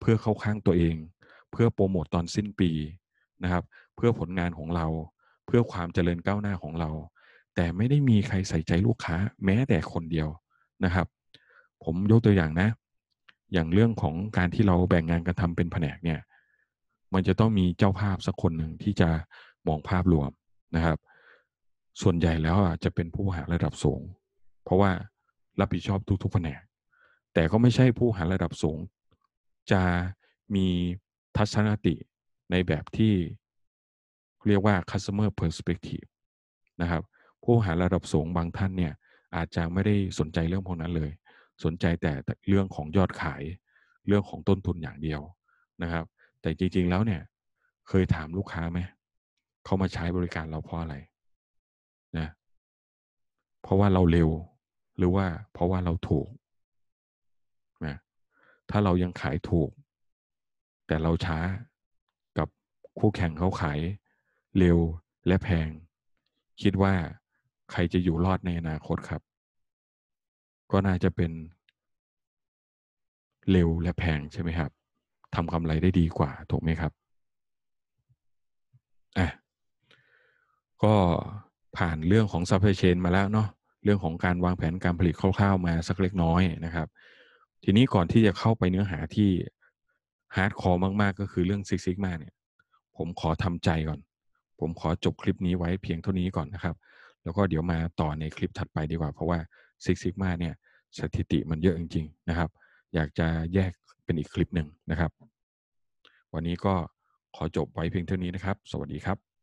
เพื่อเข้าข้างตัวเอง เพื่อโปรโมตตอนสิ้นปีนะครับ เพื่อผลงานของเราเพื่อความเจริญก้าวหน้าของเรา แต่ไม่ได้มีใครใส่ใจลูกค้าแม้แต่คนเดียวนะครับ ผมยกตัวอย่างนะ อย่างเรื่องของการที่เราแบ่งงานกันทำเป็นแผนกเนี่ย มันจะต้องมีเจ้าภาพสักคนหนึ่งที่จะมองภาพรวมนะครับส่วนใหญ่แล้วจะเป็นผู้หาระดับสูงเพราะว่ารับผิดชอบทุกๆ แผนกแต่ก็ไม่ใช่ผู้หาระดับสูงจะมีทัศนคติในแบบที่เรียกว่า customer perspective นะครับ ผู้หาระดับสูงบางท่านเนี่ยอาจจะไม่ได้สนใจเรื่องพวกนั้นเลย สนใจแต่เรื่องของยอดขายเรื่องของต้นทุนอย่างเดียวนะครับ แต่จริงๆ แล้วเนี่ยเคยถามลูกค้าไหมเขามาใช้บริการเราเพราะอะไรนะเพราะว่าเราเร็วหรือว่าเพราะว่าเราถูกนะถ้าเรายังขายถูก แต่เราช้ากับคู่แข่งเขาขาย เร็วและแพง คิดว่าใครจะอยู่รอดในอนาคตครับ ก็น่าจะเป็น เร็วและแพงใช่ไหมครับทำกำไรได้ดีกว่า ถูกไหมครับอ่ะก็ผ่านเรื่องของ supply chain มาแล้วเนาะเรื่องของการวางแผนการผลิตคร่าวๆมาสักเล็กน้อยนะครับ ทีนี้ก่อนที่จะเข้าไปเนื้อหาที่ฮาร์ดคอร์มากๆ ก็คือเรื่องซิกซิกมาเนี่ย ผมขอทำใจก่อน ผมขอจบคลิปนี้ไว้เพียงเท่านี้ก่อนนะครับ แล้วก็เดี๋ยวมาต่อในคลิปถัดไปดีกว่า เพราะว่าซิกซิกมาเนี่ย สถิติมันเยอะจริงๆนะครับ อยากจะแยกเป็นอีกคลิปหนึ่งนะครับ วันนี้ก็ขอจบไว้เพียงเท่านี้นะครับ สวัสดีครับ